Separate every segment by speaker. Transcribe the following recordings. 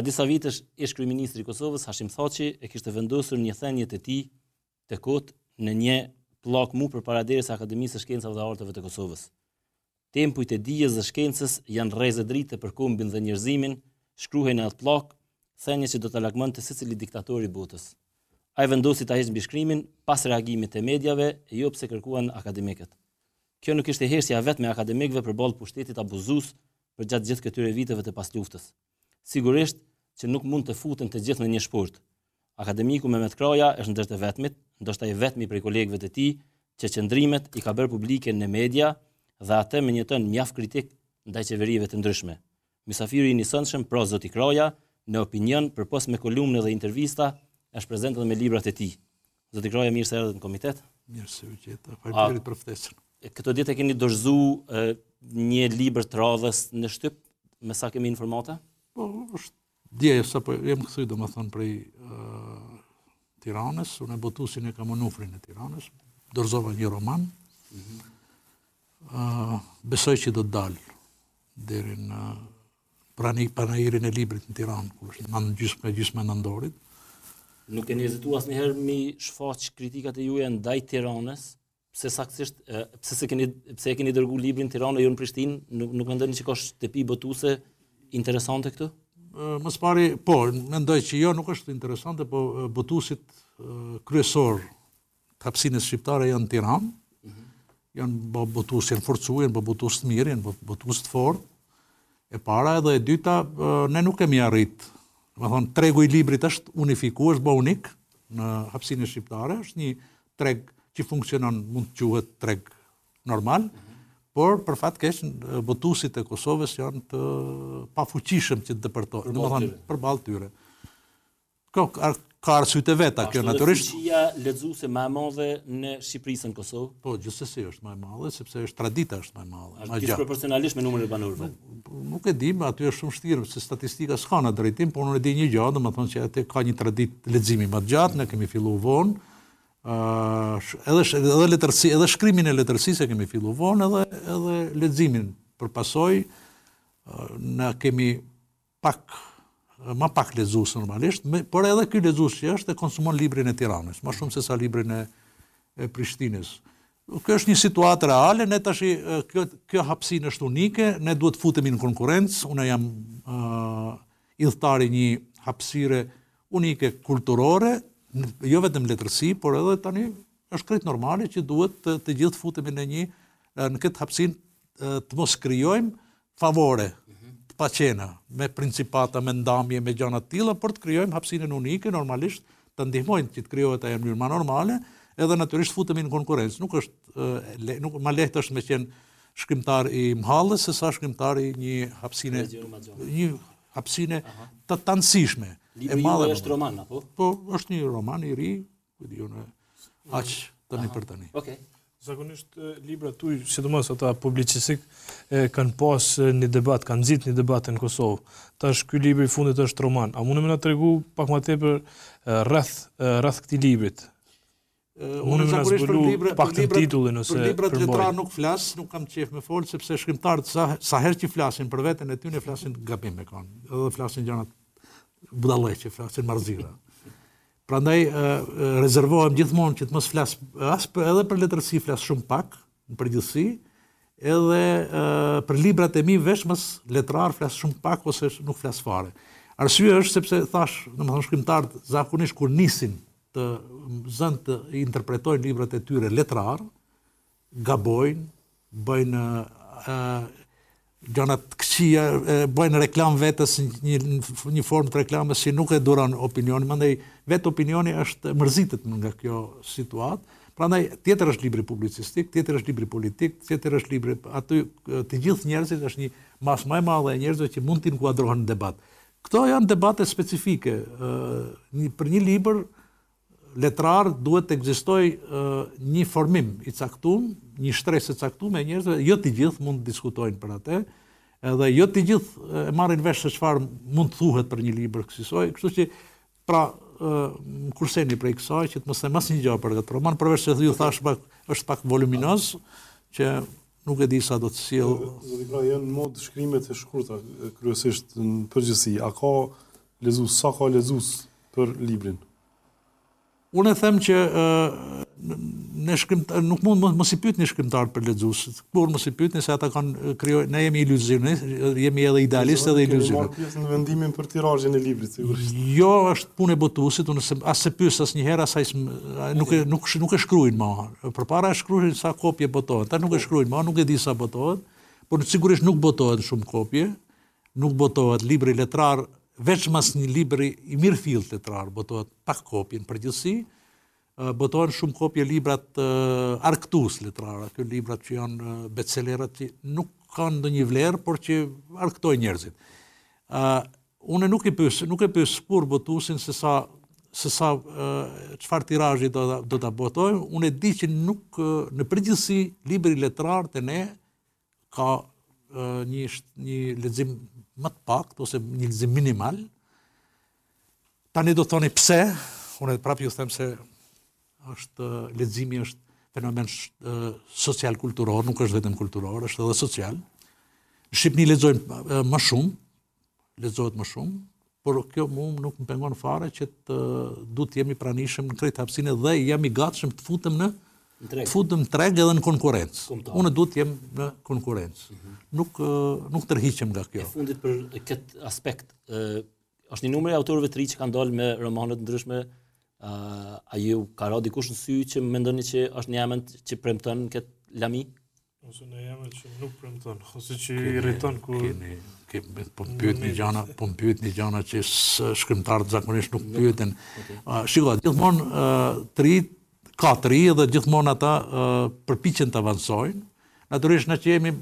Speaker 1: Para disa vitesh ish kryeministri i Kosovës Hashim Thaçi e kishte vendosur një thënie të tij të kot në një pllok mu për paraderes e Akademisë së Shkencave dhe Arteve të Kosovës. Tempujt e dijes dhe shkencës janë rrezë drite për kombin dhe njerëzimin, shkruhej në atë pllok thënie që do të lakmonte secili diktator i botës. Ai vendosi ta heqë mbishkrimin pas reagimit të mediave e jo pse kërkuan akademikët. Kjo nuk ishte heshtja vetëm e akademikëve përballë pushtetit abuzues për gjatë gjithë këtyre viteve të pasluftës. Sigurisht, që nuk mund të futen të gjithë në një shpurt. Akademiku Mehmet Kraja është ndër të vetmit, ndoshta i vetmi prej kolegëve të tij që qëndrimet i ka bërë publike në media dhe atë me një tën mjaft kritik ndaj qeverive të ndryshme. Misafiri i nisëndshëm pro zoti Kraja në opinion përpos me kolumne dhe intervista është prezantuar me librat e tij. Zoti Kraja mirë se erdhët në komitet.
Speaker 2: Mirë se u gjeta. Faleminderit për ftesën.
Speaker 1: Këtë ditë keni dorëzu një libër të radhës në shtyp me sa kemi informata?
Speaker 2: Po, është dje e sa për po, jem këthy dhe më thënë prej uh, Tiranës, unë e botusin e kamonufrin e Tiranës, dorëzova një roman, mm besoj që do të dalë dheri në uh, prani panajirin e librit në Tiranë, ku është në në gjysme, gjysme në ndorit. Nuk e njëzitu asë njëherë
Speaker 1: mi shfaq kritikat e juja ndaj Tiranës, pse saktësisht pse se keni pse e keni dërguar librin Tiranë jo në Prishtinë, nuk nuk mendoni se ka shtëpi botuese interesante këtu?
Speaker 2: më spari, po, mendoj që jo nuk është interesante, po bëtusit kryesor të hapsinës shqiptare janë tiranë, mhm. janë bëtusit në forcu, janë bëtusit mirë, janë bëtusit fort, e para edhe e dyta, ne nuk kemi arritë, më thonë, tregu i librit është unifiku, është bë unik në hapsinës shqiptare, është një treg që funksionon mund të quhet treg normal, mhm por për fatë kesh botusit e Kosovës janë të pafuqishëm që të dëpërtojnë. në më thonë për balë tyre. Ko, ka arsut e veta kjo, naturisht. Ashtu dhe
Speaker 1: fëqia ledzu se ma e madhe në Shqipërisë në Kosovë? Po, gjithësësi është ma e madhe, sepse është tradita
Speaker 2: është ma e madhe. Ashtu kisë proporcionalisht me numërë e banurve? Nuk e ma aty është shumë shtirë, se statistika s'ka në drejtim, por në e di një gjatë, dhe më thonë që aty ka një tradit ledzimi ma të gjatë, ne kemi fillu vonë, edhe edhe letërsi, edhe shkrimin e letërsisë kemi fillu vonë edhe edhe leximin përpasoj uh, na kemi pak më pak lexues normalisht, por edhe ky lexues që është e konsumon librin e Tiranës, më shumë se sa librin e, Prishtinës. Kjo është një situatë reale, ne tash kjo kjo është unike, ne duhet futemi në konkurrencë, unë jam idhtari një hapsire unike kulturore jo vetëm letërsi, por edhe tani është kretë normali që duhet të, të gjithë futemi në një në këtë hapsin të mos krijojmë favore të pacena, me principata, me ndamje, me gjana të tilla, por të krijojmë hapsinën unike normalisht të ndihmojnë që të krijohet të e mënyrë më normale, edhe natyrisht futemi në konkurrencë. Nuk është nuk më lehtë është me qenë shkrimtar i mhallës se sa shkrimtar i një hapsine një të tansishme e madhe. Libri është po. roman apo? Po, është një roman i ri, po diu në aq tani për tani.
Speaker 3: Okej. Okay. Zakonisht libra tuaj,
Speaker 2: sidomos ata
Speaker 3: publicistik, kanë pas një debat, kanë nxit një debat në Kosovë. Tash ky libër i fundit është roman. A mundem na tregu pak më tepër rreth rreth këtij librit?
Speaker 2: Uh, unë zakonisht për libra, pak për titullin ose për libra letra nuk flas, nuk kam qejf me fol sepse shkrimtarët sa sa herë që flasin për veten e tyre flasin gabim me kon. Edhe flasin gjëra budalle që flasin marzira. Pra ndaj, rezervohem gjithmonë që të mos flas, aspe edhe për letërsi flas shumë pak, në përgjithsi, edhe për librat e mi veshmës letrar flas shumë pak, ose nuk flas fare. Arsye është sepse thash, në më thonë shkrimtartë, zakonisht kur nisin të zënd të interpretojnë librat e tyre letrar, gabojnë, bëjnë gjonat këqia, bëjnë reklam vetës një, një formë të reklamës që si nuk e duran opinioni, më ndaj vetë opinioni është mërzitet më nga kjo situatë, pra ndaj tjetër është libri publicistik, tjetër është libri politik, tjetër është libri, aty të gjithë njerëzit është një mas më e madhe e njerëzve që mund t'in kuadrohen në debat. Këto janë debate specifike, për një libër, letrar duhet të ekzistoj një formim i caktum, një shtresë e caktum e njerëzve, jo të gjithë mund të diskutojnë për atë, edhe jo të gjithë e marrin vesh se çfarë mund të thuhet për një libër kësisoj, kështu që pra më kurseni për kësaj, që të mëse mas një gjë për këtë roman, përveç që ju thash pak, është pak voluminos, që nuk e di sa do të Do
Speaker 4: Zodhi pra, jenë mod shkrimet e shkurta, kryesisht në përgjësi, a ka lezus, sa ka lezus për librinë?
Speaker 2: Unë e them që në shkrimtar nuk mund mos i pyet një shkrimtar për lexuesit. Por mos i pyetni se ata kanë krijuar ne jemi iluzionist, jemi edhe idealistë edhe iluzionistë. Ne
Speaker 4: pjesë në vendimin për tirazhin e librit sigurisht.
Speaker 2: Jo, është punë e botuesit, unë se as se pyet as njëherë asaj nuk nuk nuk e shkruajnë më. Përpara e shkruajnë sa kopje botohen. Ata nuk e shkruajnë më, nuk e di sa botohet, por sigurisht nuk botohen shumë kopje. Nuk botohet libri letrar, veç mas një libri i mirë fillë të trarë, botohet pak kopje në përgjithësi, botohen shumë kopje librat arktus letrara, kjo librat që janë betselerat që nuk kanë në një vlerë, por që arktoj njerëzit. Une nuk e pësë, nuk e pësë spur botusin se sa se sa qëfar tirajë do të botoj, unë di që nuk në përgjithësi, libri letrar të ne ka një ledzim më të pak, ose një lëzim minimal. Ta një do thoni pse, unë e prapë ju them se është, lëzimi është fenomen social-kulturor, nuk është vetëm kulturor, është edhe social. Në Shqipëni lezojnë më shumë, lezojnë më shumë, por kjo mu nuk më pengon fare që të du të jemi pranishëm në krejtë hapsinë dhe jemi gatshëm të futëm në të futëm treg edhe në konkurencë. Unë du të jem në konkurencë. Mhm. Nuk, nuk tërhiqem nga kjo. E
Speaker 1: fundit për këtë aspekt, është një numre autorëve të ri që kanë dalë me romanët ndryshme, a ju ka ra dikush në sy që më ndoni që është një jamën që premëtën këtë lami?
Speaker 3: Ose në jamën që nuk premëtën, ose që i rritën ku... Kini, po më pyët një gjana,
Speaker 2: po më pyët një gjana që shkëmtar zakonisht nuk pyëtën. Okay. Uh, shiko, gjithmonë të rritë katëri dhe gjithmonë ata përpiqen të avancojnë. Natyrisht na që jemi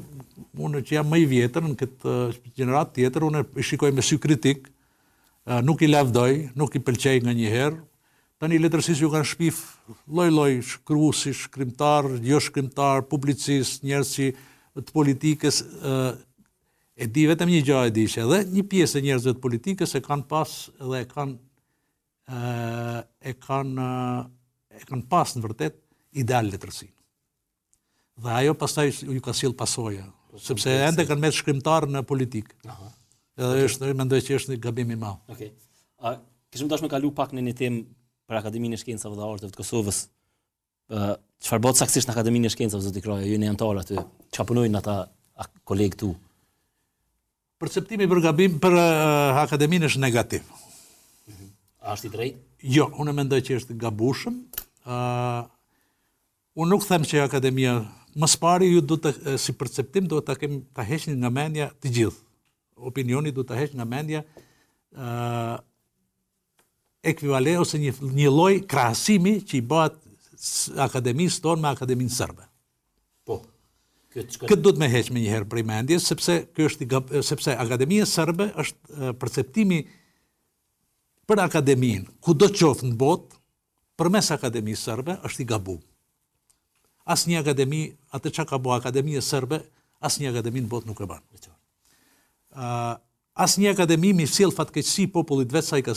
Speaker 2: unë që jam më i vjetër në këtë gjenerat tjetër, unë i shikoj me sy kritik, nuk i lavdoj, nuk i pëlqej herë, Tani letërsisë ju kanë shpif lloj-lloj shkruesi, shkrimtar, jo shkrimtar, publicist, njerëz që të politikës e di vetëm një gjahë e di që edhe një pjesë e njerëzve të politikës e kanë pas edhe e kanë e kanë e kanë pas në vërtet ideal letërsin. Dhe ajo pastaj ju ka sill pasoja, sepse ende kanë me shkrimtar në politik. Aha. Edhe është okay. mendoj që është një gabim i madh.
Speaker 1: Okej. Okay. A kishim të kalu pak në një temë për Akademinë e Shkencave dhe Arteve të Kosovës? ë çfarë bota saktësisht në Akademinë e Shkencave zoti Kroja, ju jeni antar aty. Çfarë punojnë ata kolegë tu?
Speaker 2: Perceptimi për gabim për uh, Akademinë është negativ. Mm -hmm. A është i drejtë? Jo, unë mendoj që është gabushëm, uh, unë nuk them që akademia, më së pari ju duhet të si perceptim duhet ta kem ta heqni nga mendja të gjithë. Opinioni duhet ta heq nga mendja uh, ekvivale ose një loj lloj krahasimi që i bëhet akademisë tonë me akademinë serbe.
Speaker 1: Po. Këtë, këtë
Speaker 2: të me heqë me njëherë për i mendje, sepse, kjo është sepse Akademia Sërbe është perceptimi për akademin, ku do të qofë në botë, për mes akademi sërbe është i gabu. As një akademi, atë që ka bo akademi e sërbe, as një akademi në botë nuk e banë. Uh, as një akademi mi sjell fatkeqësi popullit vetë sa i ka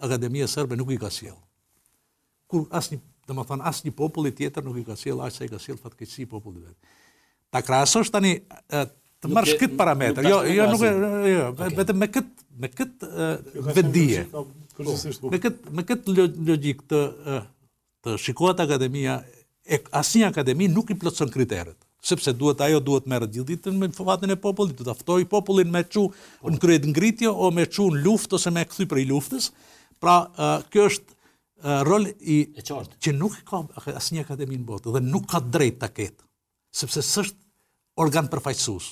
Speaker 2: akademi e serbe nuk i ka sjell. Kur asnjë, domethën asnjë popull tjetër nuk i ka sjell as sa i ka sjell fatkeqësi popullit vetë. Ta krahasosh tani të mërshë këtë parametër. Jo, jo nuk jo, jo vetëm me kët me kët uh, Po, po. Me këtë me këtë logjik të të shikohet akademia e asnjë akademi nuk i plotson kriteret sepse duhet ajo duhet merë gjithditën me fatin e popullit, duhet aftoj popullin me qu po. në kryet ngritjo o me qu në luft ose me këthy për i luftës, pra kjo është rol i që nuk ka asë një akademi në botë dhe nuk ka drejt të ketë, sepse sështë organ përfajtsus,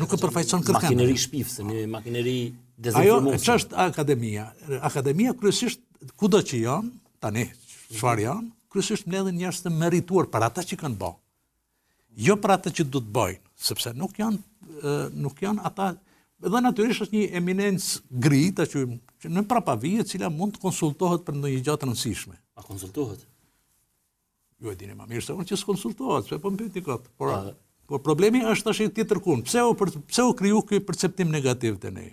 Speaker 2: nuk e përfajtson kërkanë. Makineri shpifë, se një makineri dezinformuese. Ajo ç'është akademia? Akademia kryesisht kudo që janë tani, çfarë mhm. janë? Kryesisht mbledhin njerëz të merituar për ata që kanë bërë. Jo për ata që do të bëjnë, sepse nuk janë nuk janë ata dhe natyrisht është një eminencë gri, ta që, që në prapavi e cila mund të konsultohet për ndonjë gjë të rëndësishme. A konsultohet? Jo e dini më mirë se unë që s'konsultohet, se po më pyeti kot. Por, por problemi është tash i tjetër kund. Pse u pse u kriju ky perceptim negativ te ne?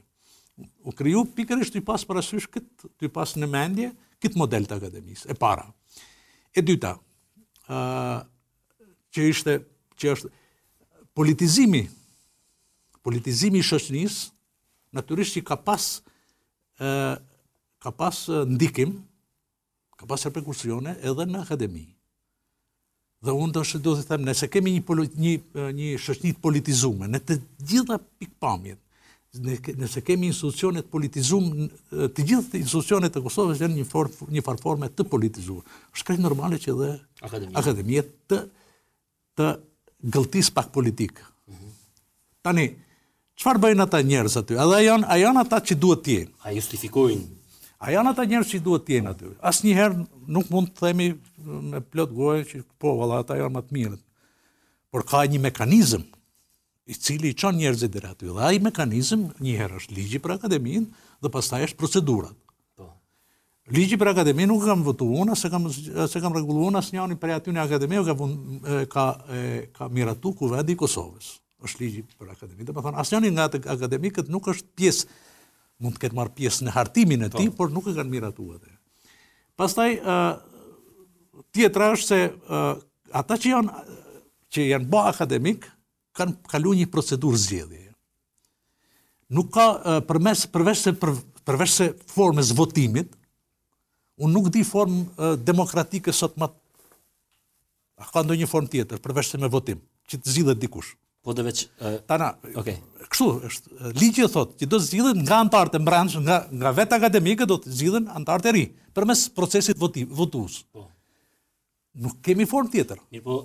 Speaker 2: u kriju pikërisht i pas parasysh këtë, të pas në mendje, këtë model të akademisë, e para. E dyta, uh, që ishte, që është politizimi, politizimi i shoqënis, naturisht që ka pas, uh, ka pas ndikim, ka pas reperkusione edhe në akademi. Dhe unë të shëtë do të them, nëse kemi një, një, një shoqënit politizume, në të gjitha pikpamjet, nëse kemi institucionet politizum, të gjithë të institucionet të Kosovës janë një farforme të politizuar. Shkaj normalë që dhe akademijet të, të gëltis pak politikë. Mhm. Tani, qëfar bëjnë ata njerës aty? Edhe a janë, janë ata që duhet t'jenë? A justifikojnë? A janë ata njerës që duhet t'jenë aty? Asë njëherë nuk mund të themi me plot gojë që po, vala, ata janë më të mirët. Por ka një mekanizm i cili i qonë njerëzit dhe aty. Dhe ai mekanizm, njëherë është ligji për akademin, dhe pastaj është procedurat. Po. Ligji për akademi nuk kam vëtu unë, se kam, se kam regullu unë, asë për aty një akademi, ka, ka, e, ka miratu ku vedi Kosovës. është ligji për akademi. Dhe më thonë, asë nga të akademi, këtë nuk është pjesë, mund të këtë marë pjesë në hartimin e po. ti, por nuk e kanë miratu atë. Pastaj, uh, tjetra është se ata që janë, që janë bo akademik, kanë kalu një procedurë zgjedhje. Nuk ka përmes, përveç se, për, përveç se formës votimit, unë nuk di formë demokratike sot më A ka ndonjë formë tjetër, përveç se me votim, që të zgjidhet dikush. Po dhe veç... Uh, Tana, okay. kështu, është, ligje thotë që do të zgjidhet nga antartë e mbranshë, nga, nga vetë akademike do të zgjidhen antartë e ri, përmes procesit voti, votus. Po. Oh. Nuk kemi formë tjetër. Mirpo,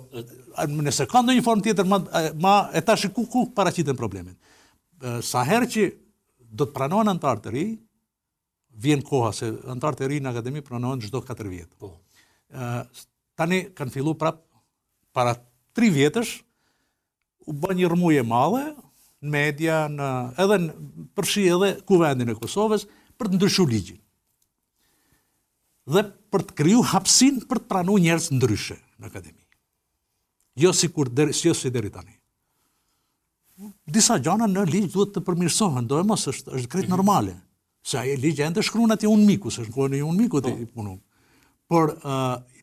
Speaker 2: nëse ka ndonjë formë tjetër, ma, e ta shiku ku paraqiten problemin. Sa herë që do të pranohen antarë të ri, vjen koha se antarë të ri në akademi pranohen gjdo 4 vjetë. Po. tani kanë fillu prap para 3 vjetësh, u bë një rëmuje madhe, në media, në, edhe në përshi edhe kuvendin e Kosovës, për të ndryshu ligjin dhe për të kriju hapsin për të pranu njerës ndryshe në akademi. Jo si kur si jo si deri tani. Disa gjana në ligjë duhet të përmirësohen, do mos është, është kretë mhm. normale, se aje ligjë e ndë shkruun ati unë miku, se është e unë miku të i po. punu. Por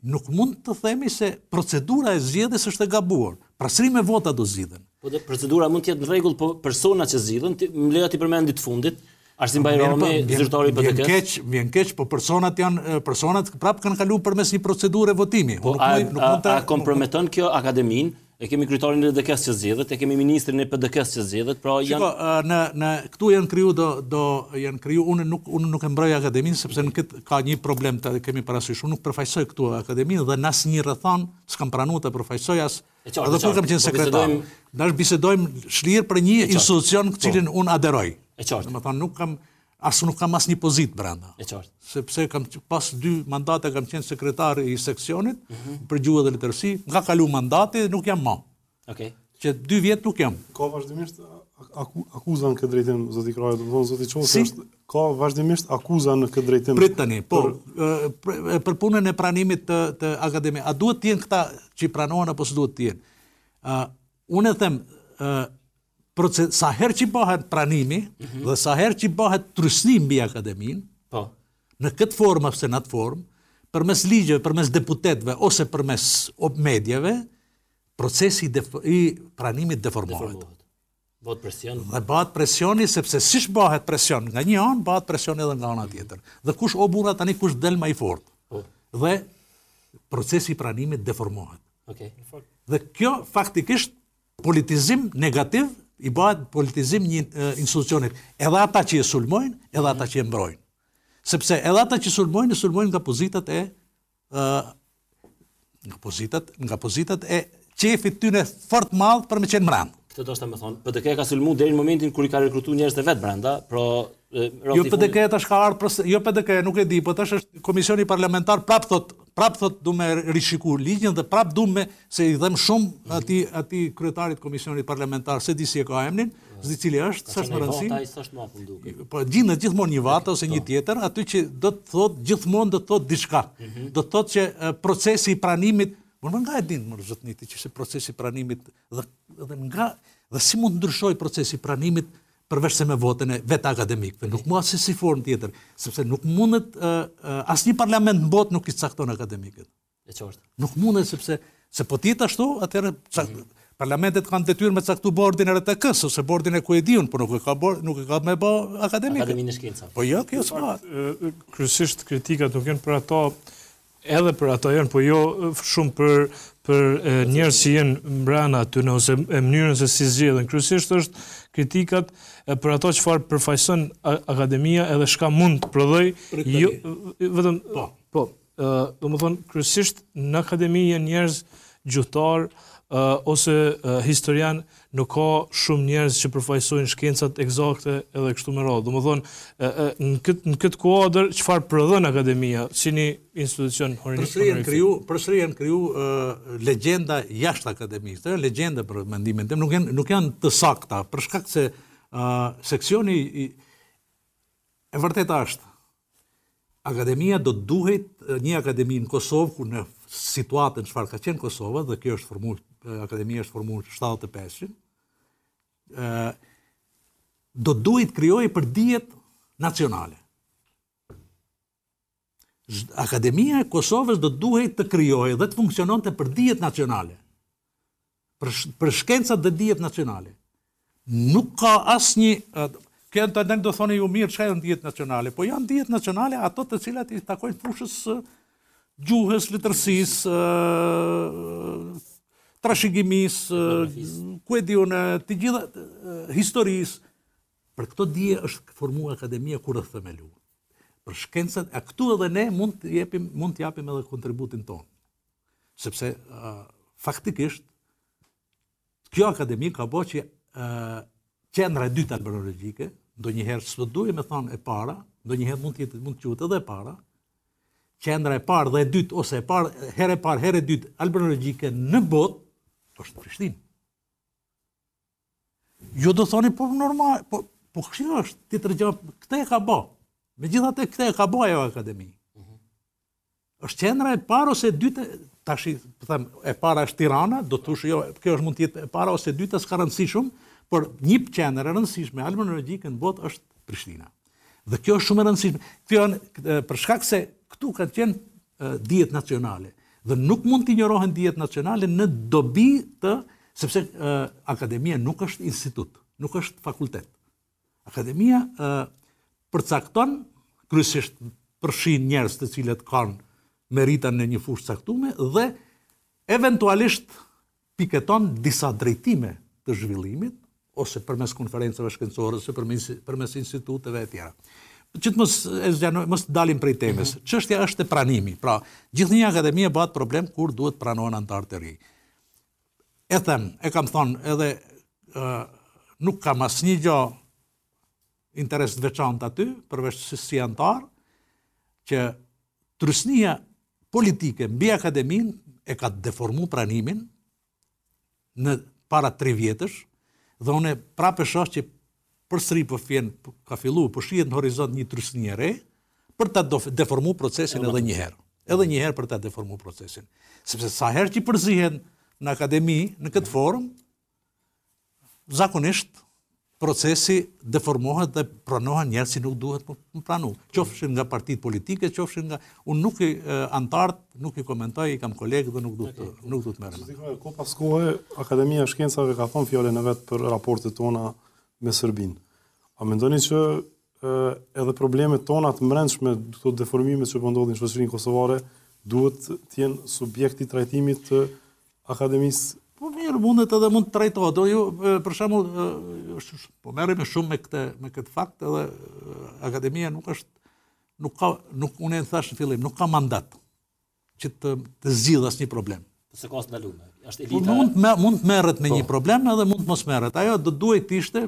Speaker 2: nuk mund të themi se procedura e zgjedhjes është e gabuar. Prasrim e vota do zgjidhen. Po dhe procedura
Speaker 1: mund të jetë në rregull, po persona që zgjidhen, më leja ti përmendit fundit, Arsim Bajrami, po, zyrtari i PDK-s. Mi
Speaker 2: keq, mi keq, po personat janë personat që prapë kanë kaluar përmes një procedure votimi. Po nuk nuk mund
Speaker 1: ta komprometon kjo akademinë. E kemi kryetarin e PDK-s që zgjidhet, e kemi ministrin e PDK-s që zgjidhet, pra janë Po
Speaker 2: në në këtu janë kriju do do janë kriju unë nuk unë nuk e mbroj akademinë sepse në këtë ka një problem të kemi parasysh, unë nuk përfaqësoj këtu akademinë dhe në asnjë rrethon s'kam pranuar të përfaqësoj as qartë. Edhe kur kam qenë po sekretar, na bisedojmë shlirë për një institucion që po. cilin un aderoj. E qartë. Domethënë nuk kam as nuk kam asnjë pozitë brenda. E qartë. Sepse kam pas dy mandate kam qenë sekretar i seksionit mm -hmm. për gjuhë dhe letërsi, nga kalu mandati nuk jam më. Okej. Okay. Që dy vjet nuk jam. Ka vazhdimisht
Speaker 4: akuza në këtë drejtim zoti Kraja do të thonë zoti Çosi si? është ka vazhdimisht akuza në këtë drejtim. Prit tani, po,
Speaker 2: për, për, për punën e pranimit të të akademi, a duhet të jenë këta që pranohen apo s'duhet të jenë? Ë uh, unë them uh, proces, sa herë që bëhet pranimi mm -hmm. dhe sa herë që bëhet trysni mbi akademin, po. Në këtë formë apo në atë formë, përmes ligjeve, përmes deputetëve ose përmes op medjave, procesi i, i pranimit deformohet. deformohet.
Speaker 1: Bëhet presion. Dhe
Speaker 2: bëhet presioni, sepse si shë bëhet presion, nga një anë bëhet presion edhe nga anë tjetër. Dhe kush o burat tani kush del ma i fort. Po. Dhe procesi i pranimit deformohet. Okay. Dhe kjo faktikisht politizim negativ i bëhet politizim një institucionit. Edhe ata që i sulmojnë, edhe ata që i mbrojnë. Sepse edhe ata që sulmojnë, i sulmojnë nga pozitat e uh, nga pozitat, e qefit tyne fort madh për me qenë mrandë.
Speaker 1: Të do shta me thonë, PDK ka sulmu dhe në momentin kër i ka rekrutu njerës të vetë brenda, pro... Jo PDK
Speaker 2: e të shka ardhë, jo PDK e nuk e di, për po të është komisioni parlamentar prap thot, prap thot du me rishiku ligjën dhe prap du me se i dhem shumë ati, ati kryetarit komisionit parlamentar se di si e ka emnin, zdi cili është, së është më rëndësi. Ka në Po, gjithë gjithmonë një vatë ose një po. tjetër, aty që do të thot, gjithmonë do të thot diçka. Mhm. Do të thot që procesi i pranimit Por më nga e dinë më rëzëtniti që se procesi pranimit dhe, nga dhe si mund të ndryshoj procesi pranimit përveç se me votën e vetë akademikëve. Nuk mua se si formë tjetër, sepse nuk mundet, asë një parlament në botë nuk i cakton akademikët. E është? Nuk mundet sepse, se po tjetë ashtu, atërë, mhm. parlamentet kanë detyrë me caktu bordin e rëtë të kësë, ose bordin e ku e diun, por nuk e ka, bord, nuk e ka me bo akademikët. Akademi në shkinë, Po jo, kjo së
Speaker 3: pa. Kërësisht kritikat nuk jenë për ato, edhe për ato janë, po jo shumë për për njerës që jenë mbrana të në ose e mënyrën se si zgjë dhe në është kritikat për ato që farë përfajson akademia edhe shka mund të prodhoj jo, vëtëm po. Po, do më thonë kërësisht në akademia njerës gjuhtar uh, ose uh, historian nuk ka shumë njerëz që përfaqësojnë shkencat eksakte edhe kështu me radhë. Domethënë eh, në këtë në këtë kuadër çfarë prodhon akademia si një institucion horizontal? Përsërien kriju,
Speaker 2: përsërien kriju uh, legjenda jashtë akademisë. legjenda për mendimin tim, nuk janë nuk janë të sakta për shkak se uh, seksioni i, e vërtet është akademia do duhet një akademi në Kosovë ku në situatën çfarë ka qenë Kosova dhe kjo është formuar akademia është formuar në 75. ë do duhet krijojë për dijet nacionale. Akademia e Kosovës do duhet të krijojë dhe të funksiononte për dijet nacionale. Për për shkencat dhe dijet nacionale. Nuk ka asnjë kanë të ndenë do thoni ju mirë që e në djetë nacionale, po janë djetë nacionale ato të cilat i takojnë fushës gjuhës, litërsis, trashëgimis, ku e di unë, të gjitha historisë. Për këto dije është formuar akademia kur e themelu. Për shkencët, a këtu edhe ne mund të mund japim edhe kontributin tonë. Sepse faktikisht kjo akademi ka bo që uh, qendra e dytë albërologjike, ndonjëherë s'do duhet me thonë e para, ndonjëherë mund të jetë mund të quhet edhe e para, qendra e parë dhe e dytë ose e parë, herë e parë, herë e dytë albërologjike në botë është Prishtinë. Jo do thoni po normal, po po kjo është ti të gjë, këtë e ka bë. Megjithatë këtë e ka bë ajo akademi. Mhm. Është qendra e parë ose e dytë tash po e para është Tirana, do të thosh jo, kjo është mund të jetë e para ose e dytë s'ka rëndësi shumë, por një qendër e rëndësishme almanologjike në botë është Prishtina. Dhe kjo është shumë e rëndësishme. janë për shkak se këtu kanë qenë dietë nacionale dhe nuk mund të injorohen dijet nacionale në dobi të, sepse akademia nuk është institut, nuk është fakultet. Akademia përcakton, kryshisht përshin njerës të cilët kanë merita në një fushë caktume, dhe eventualisht piketon disa drejtime të zhvillimit, ose përmes konferencave shkencore, ose përmes instituteve e tjera që të mos e zjanoj, mos dalim prej temes. Qështja mhm. është e pranimi. Pra, gjithë një akademi e batë problem kur duhet pranojnë antarë të ri. E them, e kam thonë, edhe nuk kam asë një gjo interes të veçan të aty, përveç të si antarë, që trusnia politike mbi akademin e ka të deformu pranimin në para tri vjetësh, dhe une shosh që për sëri për po fjenë po ka fillu, për po shrijet në horizont një trusë një re, për ta deformu procesin edhe një herë. Edhe një herë për ta deformu procesin. Sepse sa herë që i përzihen në akademi, në këtë formë, zakonisht procesi deformohet dhe pranohet njerë si nuk duhet më pranu. Qofshin nga partit politike, qofshin nga... Unë nuk i antartë, nuk i komentoj, i kam kolegë dhe nuk duhet, nuk duhet
Speaker 4: Ko pas kohë, Akademia Shkencave ka thonë fjole në vetë për raportet tona me Sërbinë. A mendoni që edhe problemet tona të mrendshme, këto deformime që po ndodhin në shoqërinë kosovare, duhet të jenë subjekti trajtimit të akademisë
Speaker 2: Po mirë, mundet edhe mund të trajtohet. Jo, për shembull, po merrem shumë me këtë me këtë fakt edhe akademia nuk është nuk ka nuk unë e thash në fillim, nuk ka mandat që të të zgjidh asnjë problem.
Speaker 1: Të se ka ndalume është elita. Po mund
Speaker 2: mund të merret me po. një problem edhe mund të mos merret. Ajo do duhet të ishte,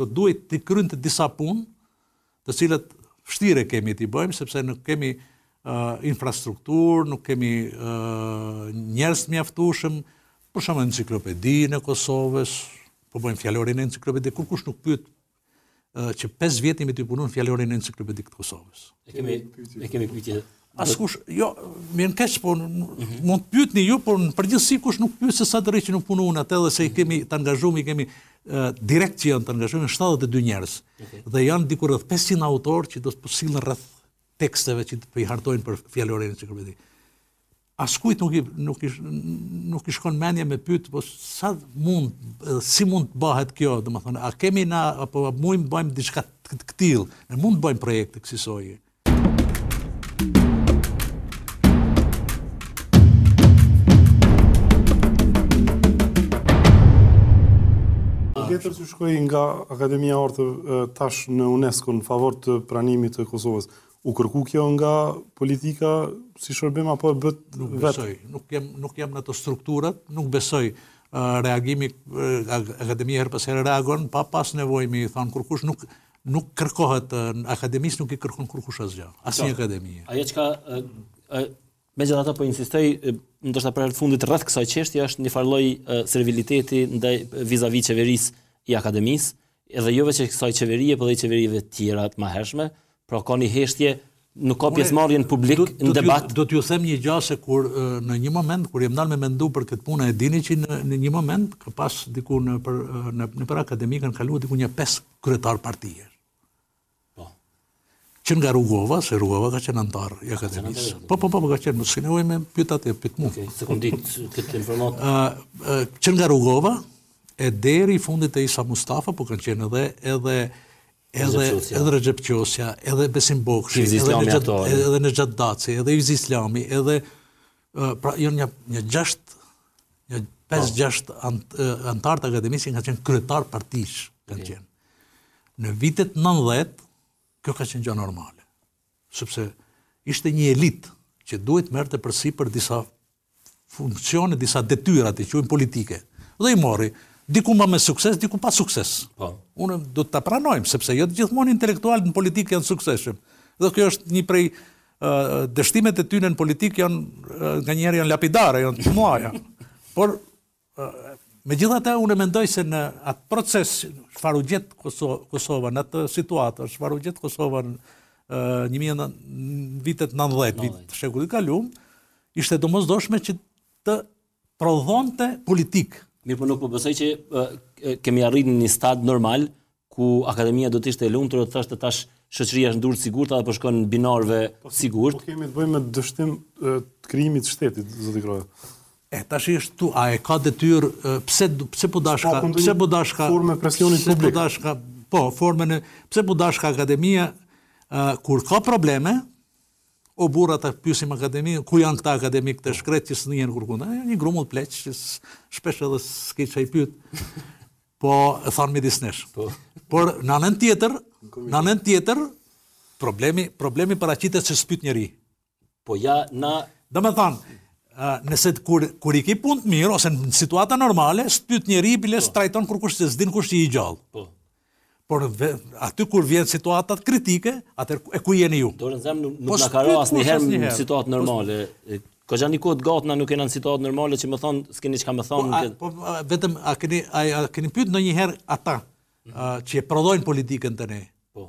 Speaker 2: do duhet të krynte disa punë, të cilat vështirë kemi t'i bëjmë sepse nuk kemi uh, infrastrukturë, nuk kemi uh, njerëz të mjaftueshëm, për shembull enciklopedinë e Kosovës, po bëjmë fjalorin e enciklopedi, kur kush nuk pyet që 5 vjetimi të punon fjallorin e enciklopedik të Kosovës. E kemi, e kemi Askush, jo, mirë në keqë, po mund të pytë një ju, por në përgjithësi kush nuk pytë se sa të që nuk punu unë edhe se i kemi të angazhumi, i kemi direkt që janë të angazhumi, 72 njerës, dhe janë dikur edhe 500 autor që do të posilën rrëth teksteve që për i hartojnë për fjallorejnë që kërbeti. Askujt nuk i shkon menje me pytë, po sa mund, si mund të bëhet kjo, dhe më thonë, a kemi na, apo mujmë bëjmë diçka këtilë, mund të bëjmë projekte kësisojë. tjetër që
Speaker 4: shkoi nga Akademia e Artëve tash në UNESCO në favor të pranimit të Kosovës, u kërku kjo nga politika si shërbim apo e bët nuk vet?
Speaker 2: nuk jam nuk jam në ato strukturat, nuk besoj reagimi akademia herë pas herë reagon pa pas nevojë mi thon kurkush nuk nuk kërkohet në akademis nuk i kërkon kurkush asgjë asnjë so, akademie
Speaker 1: ajo çka me gjithë ato po insistoj ndoshta për herë fundit rreth kësaj çështje është një farë serviliteti ndaj vizavi qeverisë i akademisë, edhe jo vetë kësaj qeverie, po dhe çeverive të tjera të maheshme, pra ka një heshtje, nuk ka pjesë në publik, do, në debat.
Speaker 2: Do t'ju them një gjasë se kur në një moment, kur jem dalë me mendu për këtë punë, e dini që në, në një moment, ka pas diku në për, në, në për kaluat diku një pes kretar partijer. Po. Që nga Rugova, se Rugova ka qenë antar i akademisë. Po, po, po, po, ka qenë, më s'kënevoj me pjëtate, pjëtë mu. Sekondit
Speaker 1: këtë informat.
Speaker 2: Që nga Rugova, e deri i fundit e Isa Mustafa, po kanë qenë edhe edhe edhe edhe Rexhepqosja, edhe Besim Bokshi, edhe edhe edhe edhe në Xhadaci, edhe Yves Islami, edhe pra janë jo një një gjashtë një pesë po. gjashtë anëtar të akademisë që kanë qenë kryetar partish kanë qenë. Në vitet 90 kjo ka qenë gjë normale. Sepse ishte një elitë që duhet merrte të përsi për disa funksione, disa detyra të quen politike. Dhe i mori, diku ma me sukses, diku pa sukses. Po. Unë do të pranojmë, sepse jo të gjithmonë intelektual në politikë janë sukseshëm. Dhe kjo është një prej dështimet e tyre në politikë janë nga njerë janë lapidare, janë të muaja. Por, me gjitha ta, unë e mendoj se në atë proces, shfaru gjithë Kosova, në atë situatë, shfaru gjithë Kosova në vitet 90, vitet shekullit kalumë, ishte domosdoshme mos doshme që të prodhonte politikë. Mirë po nuk po besoj që uh, kemi arrit në një stad
Speaker 1: normal, ku akademia do të ishte e lumtur të thashë tash shëqëria është ndurë sigurt po shkon binarve po, sigurt. Po kemi të bëjmë me dështim uh, të krijimit të shtetit, zoti Kroja.
Speaker 2: E tash është tu, a e ka detyrë uh, pse pse po dashka, po, po pse po dashka formë presionit publik. Po dashka, po, formën pse po dashka akademia uh, kur ka probleme, o burra të pysim akademi, ku janë këta akademik të shkretë që së një në kërkuna, një grumull pleqë që shpesh edhe së këtë që i pyet, po e thonë mi disnesh. Po. Por në anën tjetër, në anën tjetër, problemi, problemi për aqitet që së njëri. Po ja, na... Dhe me thanë, nëse të kur i ki punë të mirë, ose në situata normale, së pyt njëri, bile po. së trajton kërkush që së kush që i gjallë. Po por aty kur vjen situatat kritike, atër e ku jeni ju. Do rëndëzem, nuk po në karo asë njëherë në situatë po normale.
Speaker 1: Ko një kuat gatë në nuk e në situatë normale që më thonë, s'keni që ka më thonë.
Speaker 2: Po, po vetëm, a keni pytë në njëherë ata që e prodhojnë politikën të ne? Po.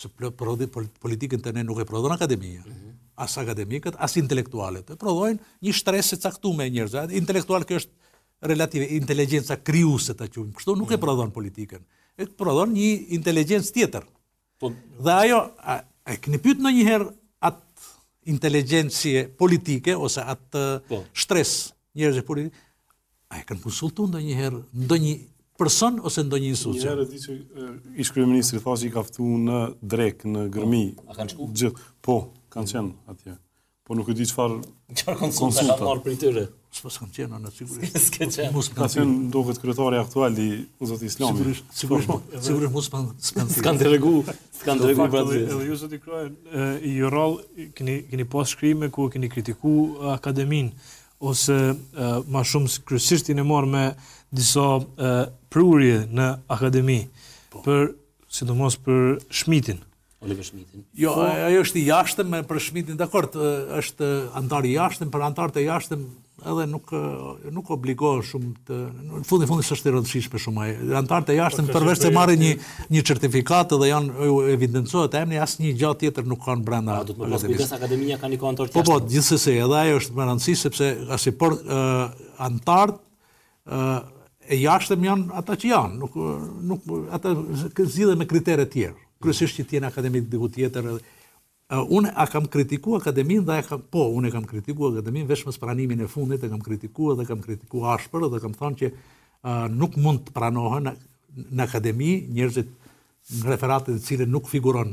Speaker 2: Se politikën të ne nuk e prodhojnë akademija, mhm. asë akademikët, asë intelektualet. E prodhojnë një shtresë e caktu me njërëzë. Intelektual është relative, inteligenca kryuset Kështu nuk e mhm. prodhojnë politikën e të prodhon një inteligencë tjetër. Po, dhe ajo, a, e këni pytë në njëherë atë inteligjencë politike, ose atë po, shtres njërës e politike, a e kanë konsultu ndonjëherë njëherë ndë një person ose ndë një insucion? Njëherë
Speaker 4: e di që ishkërë ministri tha që i kaftu në drek, në gërmi. Po, a kanë shku? po, kanë qenë atje. Po nuk e di qëfar konsulta. Qëfar konsulta? për
Speaker 2: konsulta? s'po s'kam qenë në sigurisht. S'ke qenë. Mos kanë qenë
Speaker 4: duket kryetari aktual i Zot Islami. Sigurisht, sigurisht, sigurisht mos kanë s'kan s'kan tregu, s'kan tregu për Edhe
Speaker 3: ju zoti kryer i Jural keni keni pas shkrime ku keni kritiku akademin ose më shumë kryesisht jeni marrë me disa prurje në akademi po. për sidomos për Shmitin. Oliver Shmitin.
Speaker 2: Jo, po. ajo është i jashtëm për Shmitin, dakor, është antar i jashtëm, për antar të jashtëm edhe nuk nuk obligohet shumë të në fundin fundin fundit është e rëndësishme shumë antartë Antarët e jashtëm po, përveç se marrin një një certifikat dhe janë evidencohet emri asnjë gjatë tjetër nuk kanë brenda. Do të mos bëhet
Speaker 1: akademia kanë një antar. Po po,
Speaker 2: gjithsesi edhe ajo është më rëndësish sepse as i antarët e jashtëm janë ata që janë, nuk nuk ata zgjidhen me kritere të tjera. Kryesisht që ti akademik diku tjetër Eh, unë a kam kritiku akademin dhe a kam, po, unë e kam kritiku akademin veshme së pranimin e fundit, e kam kritiku dhe kam kritiku ashpër dhe kam thonë që eh, nuk mund të pranohen në, akademi njerëzit në referatet e cilën nuk figuron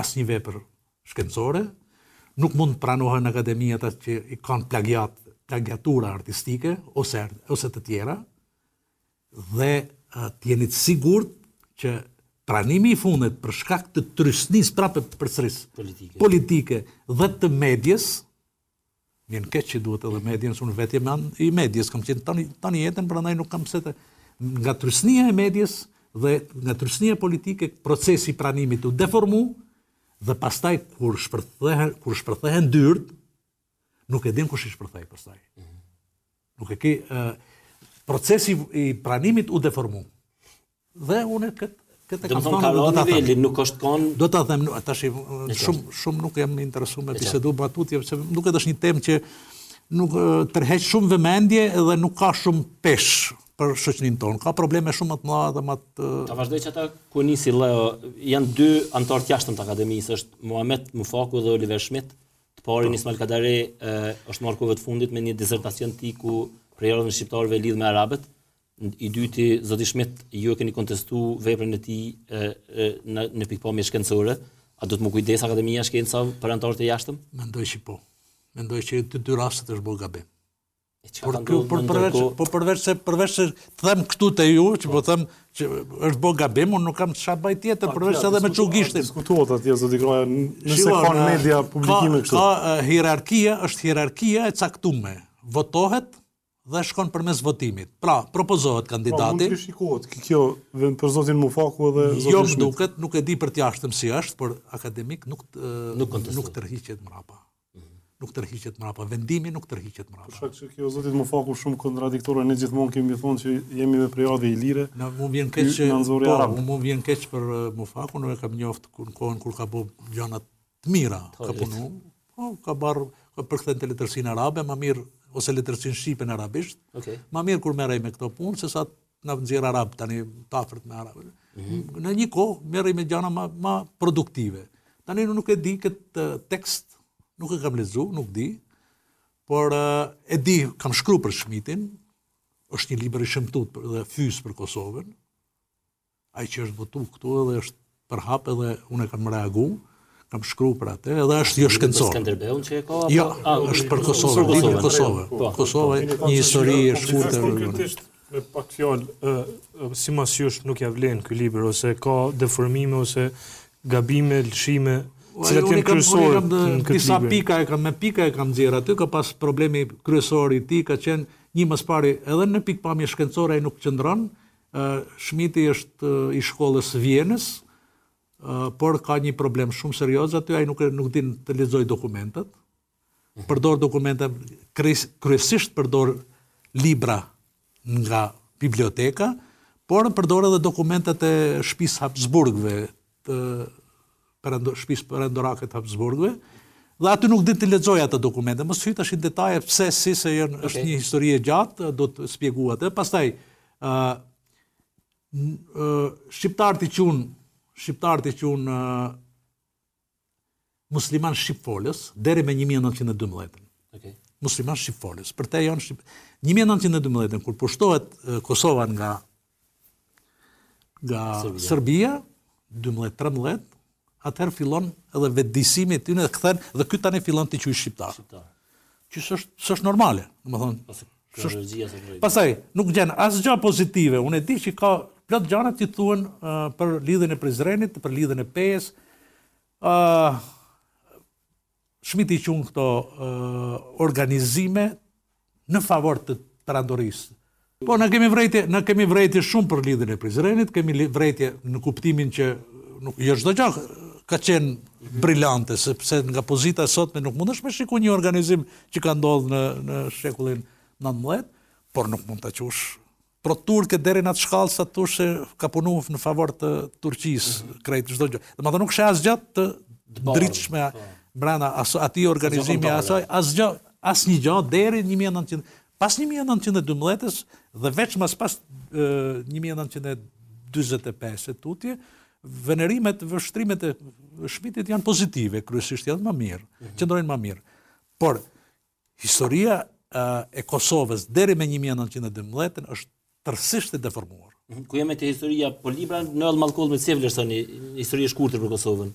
Speaker 2: asë një vepër shkencore, nuk mund të pranohen në akademi ata që i kanë plagiat, plagiatura artistike ose, ose të tjera, dhe uh, të sigur që pranimi i fundit për shkak të trysnis prapë për sërës politike. dhe të medjes, një në keqë që duhet edhe medjes, unë vetje me anë i medjes, kam qenë tani, tani jetën, pra nuk kam pëse të nga trysnia e medjes dhe nga trysnia politike, procesi pranimi të deformu, dhe pastaj kur shpërthehen, kur dyrt, nuk e din kush i shpërthej pastaj. Mhm. Nuk e ke procesi i pranimit u deformu. Dhe unë këtë këtë kam thonë do ta them nuk është kon do ta them tash shumë shumë nuk jam interesuar me bisedu batutje sepse nuk është një temë që nuk tërheq shumë vëmendje dhe nuk ka shumë pesh për shoqërinë tonë. Ka probleme shumë më të mëdha dhe më të
Speaker 1: Ta vazhdoj çata ku nisi Leo, janë dy antar të jashtëm të akademisë, është Muhamet Mufaku dhe Oliver Schmidt. Të pari në po. Ismail është marrë të fundit me një disertacion ti ku e shqiptarëve lidh me arabët i dyti zoti Shmit ju e keni kontestu veprën e tij në në pikpamje shkencore, a do të më kujdes Akademia e Shkencave
Speaker 2: për anëtarët e jashtëm? Mendoj që po. Mendoj që të dy rastet është bërë gabim. Por kjo për përveç po përveç se përveç se them këtu te ju, që po them që është bërë gabim, unë nuk kam çfarë bëj tjetër përveç edhe me çugishtin. Diskutohet atje zoti Kroja nëse ka media publikime këtu. Ka hierarkia, është hierarkia e caktuar. Votohet dhe shkon për mes votimit. Pra, propozohet po, kandidati. Pra, mund të
Speaker 4: shikohet kjo vend për zotin Mufaku dhe jo, zotin Jo, më
Speaker 2: duket, nuk e di për të jashtëm si është, por akademik nuk të, nuk, kontestu. nuk tërhiqet mhm. Nuk tërhiqet mrapa. Vendimi nuk tërhiqet mrapa. Për shkak se kjo zoti
Speaker 4: Mufaku shumë kontradiktore, ne gjithmonë kemi thonë që jemi me periudhë ilire. Na mund vjen keq që po,
Speaker 2: mu vjen keq për Mufaku, nuk e kam njoft kur kohën kur ka bë gjëra të mira, ka punuar. Po, ka barr për letërsinë arabe, më mirë ose letërsin shqipe në arabisht, ma mirë kur merej me këto punë, se sa në nëzirë arab tani tafërt me arabisht. Mhm. Në një kohë merej me gjana ma, ma produktive. Tani nuk e di këtë eh, tekst, nuk e kam lezu, nuk di, por eh, e di, kam shkru për shmitin, është një liber i shëmtut dhe fys për Kosovën, a i që është votu këtu edhe është përhap edhe unë kam reagu, kam shkru për atë, edhe është jo shkencorë. Për Skanderbeun që e ko? Jo, është për Kosovë, libri Kosovë. Kosovë,
Speaker 3: po. një histori e shkurtë. Konkretisht, me pak fjallë, si mas jush nuk ja vlenë këj libri, ose ka deformime, ose gabime, lëshime, që të kam kryesor në disa pika
Speaker 2: e kam me pika e kam xhir aty ka pas problemi kryesor i ti, ka qenë një më parë edhe në pikpamje shkencore ai nuk qëndron ë Shmiti është i shkollës së Vjenës por ka një problem shumë serioz aty, ai nuk nuk din të lexoj dokumentet. Përdor dokumente kryesisht përdor libra nga biblioteka, por përdor edhe dokumentet e shtëpisë Habsburgëve të për shtëpisë shpis për Habsburgëve dhe aty nuk din të lexoj ato dokumente. Mos hyj tash në detaje pse si se janë okay. është një histori e gjatë, do të shpjegoj atë. Pastaj ë uh, uh, shqiptarët i qun shqiptarë të qunë unë musliman shqipfolës, deri me 1912. Musliman shqipfolës. Për te janë shqip... 1912, kur pushtohet Kosova nga nga Serbia, 12-13, atëherë filon edhe vedisimi të të këthen, dhe këtë tani filon të qujë i shqiptarë. Që së është normale, në më thonë. Pasaj, nuk gjenë asë gjë pozitive, unë e di që ka plot gjana ti thuan uh, për lidhjen e Prizrenit, për lidhjen e Pejës. ë uh, Shmit i qunë këto uh, organizime në favor të prandorisë. Po, në kemi vrejtje, në kemi vrejtje shumë për lidhën e prizrenit, kemi vrejtje në kuptimin që nuk, jë jo shdo gjak ka qenë brilante, sepse nga pozita e sotme nuk mund është me shiku një organizim që ka ndodhë në, në shekullin 19, por nuk mund të qush pro turke deri në atë shkallë sa të se ka punu në favor të Turqis, krejtë -hmm. gjë. gjithë. Dhe më dhe nuk shë asë gjatë të dritëshme po. brana aso, ati organizimi asaj, asë gjatë, asë një gjatë deri 1900, pas 1912-ës dhe veç mas pas uh, 1925-ë tutje, venerimet, vështrimet e shpitit janë pozitive, kryesisht janë më mirë, mhm. qëndrojnë më mirë. Por, historia e Kosovës deri me 1912-ën është tërësisht e deformuar.
Speaker 1: Mhm, ku jemi te historia po libra në Al Malkoll me Sevler tani, histori e shkurtër për Kosovën.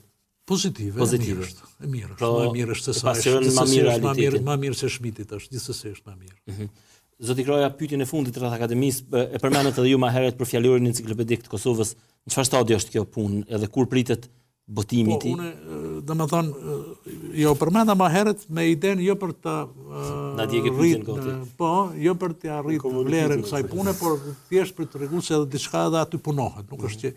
Speaker 3: Pozitive,
Speaker 2: pozitive. E mirë,
Speaker 1: është, e mirë, është, pra, më mirë është se sa. është. më mirë,
Speaker 2: më mirë se Schmidtit është, gjithsesi është më mirë.
Speaker 3: Mhm.
Speaker 1: Zoti Kroja, pyetjen e fundit rreth akademis e përmendët edhe ju më herët për fjalorin enciklopedik të Kosovës. Në çfarë stadi është kjo punë edhe kur pritet botimi ti. Po,
Speaker 2: une, dhe me thonë, jo përmenda ma herët me idenë jo për të uh, rritë, po, jo për të arritë vlerën kësaj pune, por thjesht për të regu se edhe diçka edhe aty punohet. Nuk është që,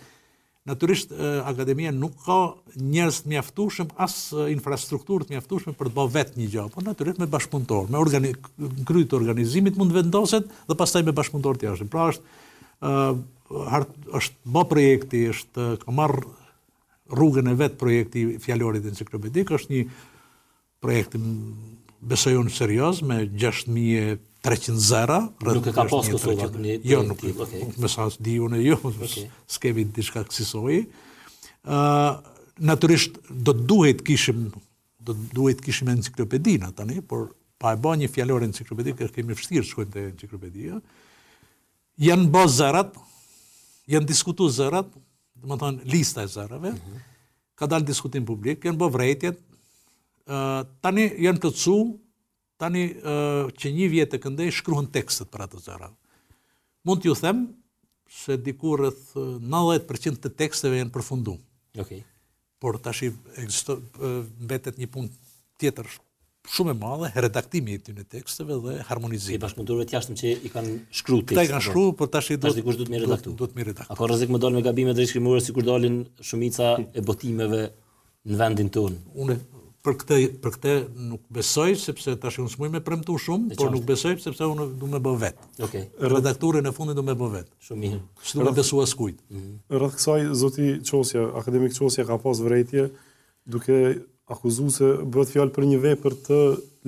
Speaker 2: naturisht, uh, akademia nuk ka njerës të mjaftushëm, as infrastrukturë të për të bo vetë një gjopë, por naturisht me bashkëpuntorë, me organi, të organizimit mund të vendoset dhe pastaj me bashkëpuntorë të jashtë. Pra është, uh, është bo projekti, është, ka rrugën e vetë projekti fjallorit enciklopedik, është një projekti besojon serios me 6300 zera. Nuk e ka posë këtë një Jo, nuk e sa di unë e jo, okay. s'kevi të shka naturisht, do të duhet kishim do të duhet kishim enciklopedinë tani, por pa e ba një fjallore enciklopedikë, kërë kemi fështirë që kojmë të enciklopedia, janë bo zërat, janë diskutu zërat, dhe më thonë lista e zërëve, ka dalë diskutim publik, jenë bë vrejtjet, tani janë të cu, tani që një vjetë e këndej, shkruhen tekstet për atë zërëve. Mund t'ju them, se dikur rëth 90% të teksteve janë përfundu. Okay. Por tash i mbetet një punë tjetër shumë e madhe redaktimi i tyre teksteve dhe harmonizimi. I bashkëpunëtorëve të jashtëm që i kanë shkruar tekstet. Ta i kanë shkruar, por tash i duhet. duhet të redaktu. Duhet
Speaker 1: rrezik më dalë me gabime drejt shkrimore sikur dalin shumica e botimeve në vendin tonë.
Speaker 2: Unë për këtë për këtë nuk besoj sepse tash unë smuj me premtu shumë, por nuk besoj sepse unë du me bëj vetë. Okej. e fundit do më bëj vetë. Shumë mirë. S'do të besoj askujt.
Speaker 4: Mm zoti Çosja, akademik Çosja ka pas duke akuzuese bëhet fjalë për një vepër të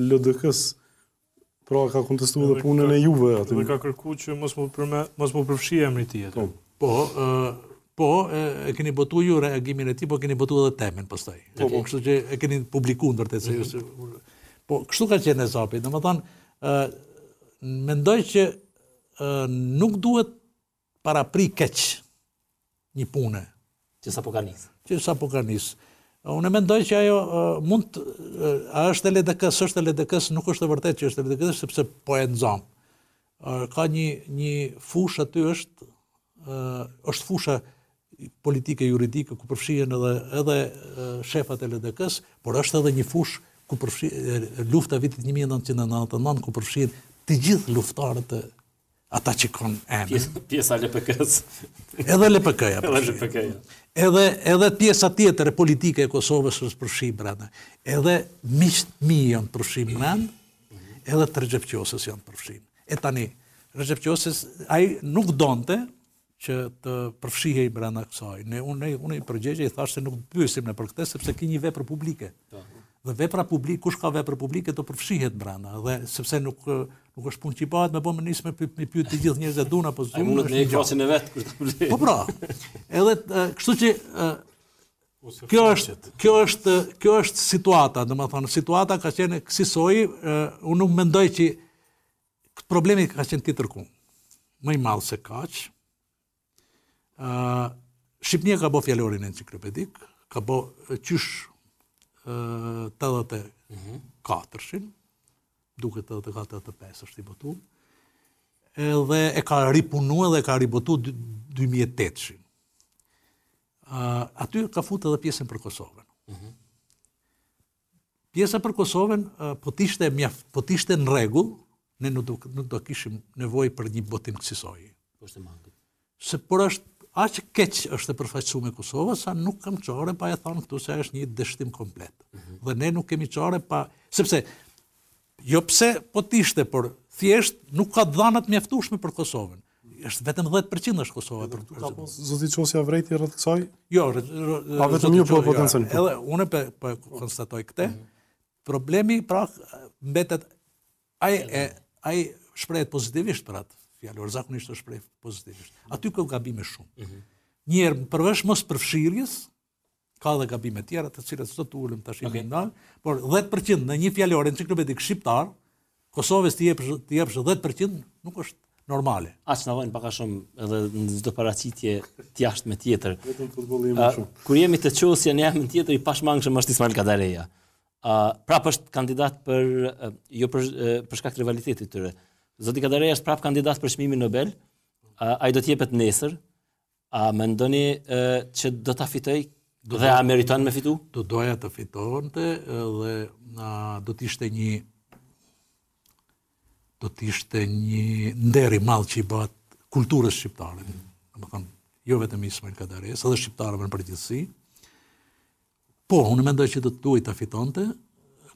Speaker 4: LDK-s. Pra ka kontestuar dhe punën e
Speaker 3: Juve aty. Dhe ka kërkuar që mos më përme, mos më përfshi emri ti atë. Po, ë
Speaker 2: po, po, e, e keni botu ju reagimin e ti, po keni botu edhe temen përstaj. Po, po, kështu që e keni publiku në tërte. Mm -hmm. Po, kështu ka qenë e sapi. Në më tanë, mendoj që e, nuk duhet para pri keq një pune. Që sa po ka njësë. Që sa po ka njësë. Unë e mendoj që ajo mund të, a është LDK-së, është LDK-së, nuk është e vërtet që është LDK-së, sepse po e në zonë. Ka një fush aty është, është fusha politike, juridike, ku përfshien edhe shefat LDK-së, por është edhe një fush ku përfshien, lufta vitit 1999, ku përfshien të gjithë luftarët, ata që kanë emë.
Speaker 1: Pjesa LPK-së. Edhe LPK-ja. Edhe LPK-ja
Speaker 2: edhe, edhe pjesa tjetër e politike e Kosovës është përshimë brenda, edhe miqët mi janë përshimë brenda, edhe të rëgjepqosës janë përshimë. E tani, rëgjepqosës, aji nuk donte që të përfshihe i kësaj. Ne, unë i përgjegje i thashtë se nuk pysim në për këtë, sepse ki një vepër publike. Po. Dhe vepra publike, kush ka vepër publike, të përshihet brenda, dhe sepse nuk, nuk është punë që i bëhet me bëmë ministër me pyet të gjithë njerëzit dhunë apo zonë. Mund të një klasin e vet kur të Po pra. Edhe kështu që Kjo është kjo është kjo është situata, domethënë situata ka qenë kësaj unë nuk mendoj që këtë problemi ka qenë të ku. Më i madh se kaq. ë Shqipnia ka bë fjalorin enciklopedik, ka bo qysh ë 84-shin duke të të gata të pesë është i botu, edhe e ka ripunu edhe e ka ribotu 2008-shin. Aty ka fut edhe pjesën për Kosovën. Mhm. Pjesën për Kosovën po, po tishte në regull, ne nuk do kishim nevoj për një botim kësisoj. Po është e mangë. Se por është, a që keq është e përfaqësu me Kosovë, sa nuk kam qare pa e thonë këtu se është një deshtim komplet. Mhm. Dhe ne nuk kemi qare pa, sepse Jo pse po të ishte, por thjesht nuk ka dhanat mjeftushme për Kosovën. Êshtë vetëm 10% është Kosovë. Për... Po,
Speaker 4: Zotit Qosja vrejti e rëtë kësaj?
Speaker 2: Jo, rë, vetëm një po potencën? edhe, une pe, po, po konstatoj këte, problemi pra mbetet, aj, e, pozitivisht për atë fjallur, zakonisht të shprejet pozitivisht. Aty këtë gabime shumë. Mhm. Njerë, përvesh mos përfshirjes, ka dhe gabime tjera të cilat sot ulëm tash i ndal, por 10% në një fjalor enciklopedik shqiptar, Kosovës ti jepsh ti jepsh 10% nuk është normale. As na vjen pak a shumë edhe në çdo paraqitje të jashtë me
Speaker 1: tjetër. Vetëm futbolli më shumë. Kur jemi të çosje në jamën tjetër i pashmangshëm është Ismail Kadareja. Ë prapë është kandidat për jo për për shkak të rivalitetit tyre. Zoti Kadareja është prapë kandidat për çmimin Nobel. Ai do të jepet nesër. A mendoni që do ta fitojë Do dhe a meritan me fitu?
Speaker 2: Do doja të fitonte dhe a, do t'ishte një do t'ishte një nderi malë që i bat kulturës shqiptare. Mm. Më jo vetëm Ismail Kadares, edhe shqiptareve në përgjithësi Po, unë mendoj që do të duaj ta fitonte.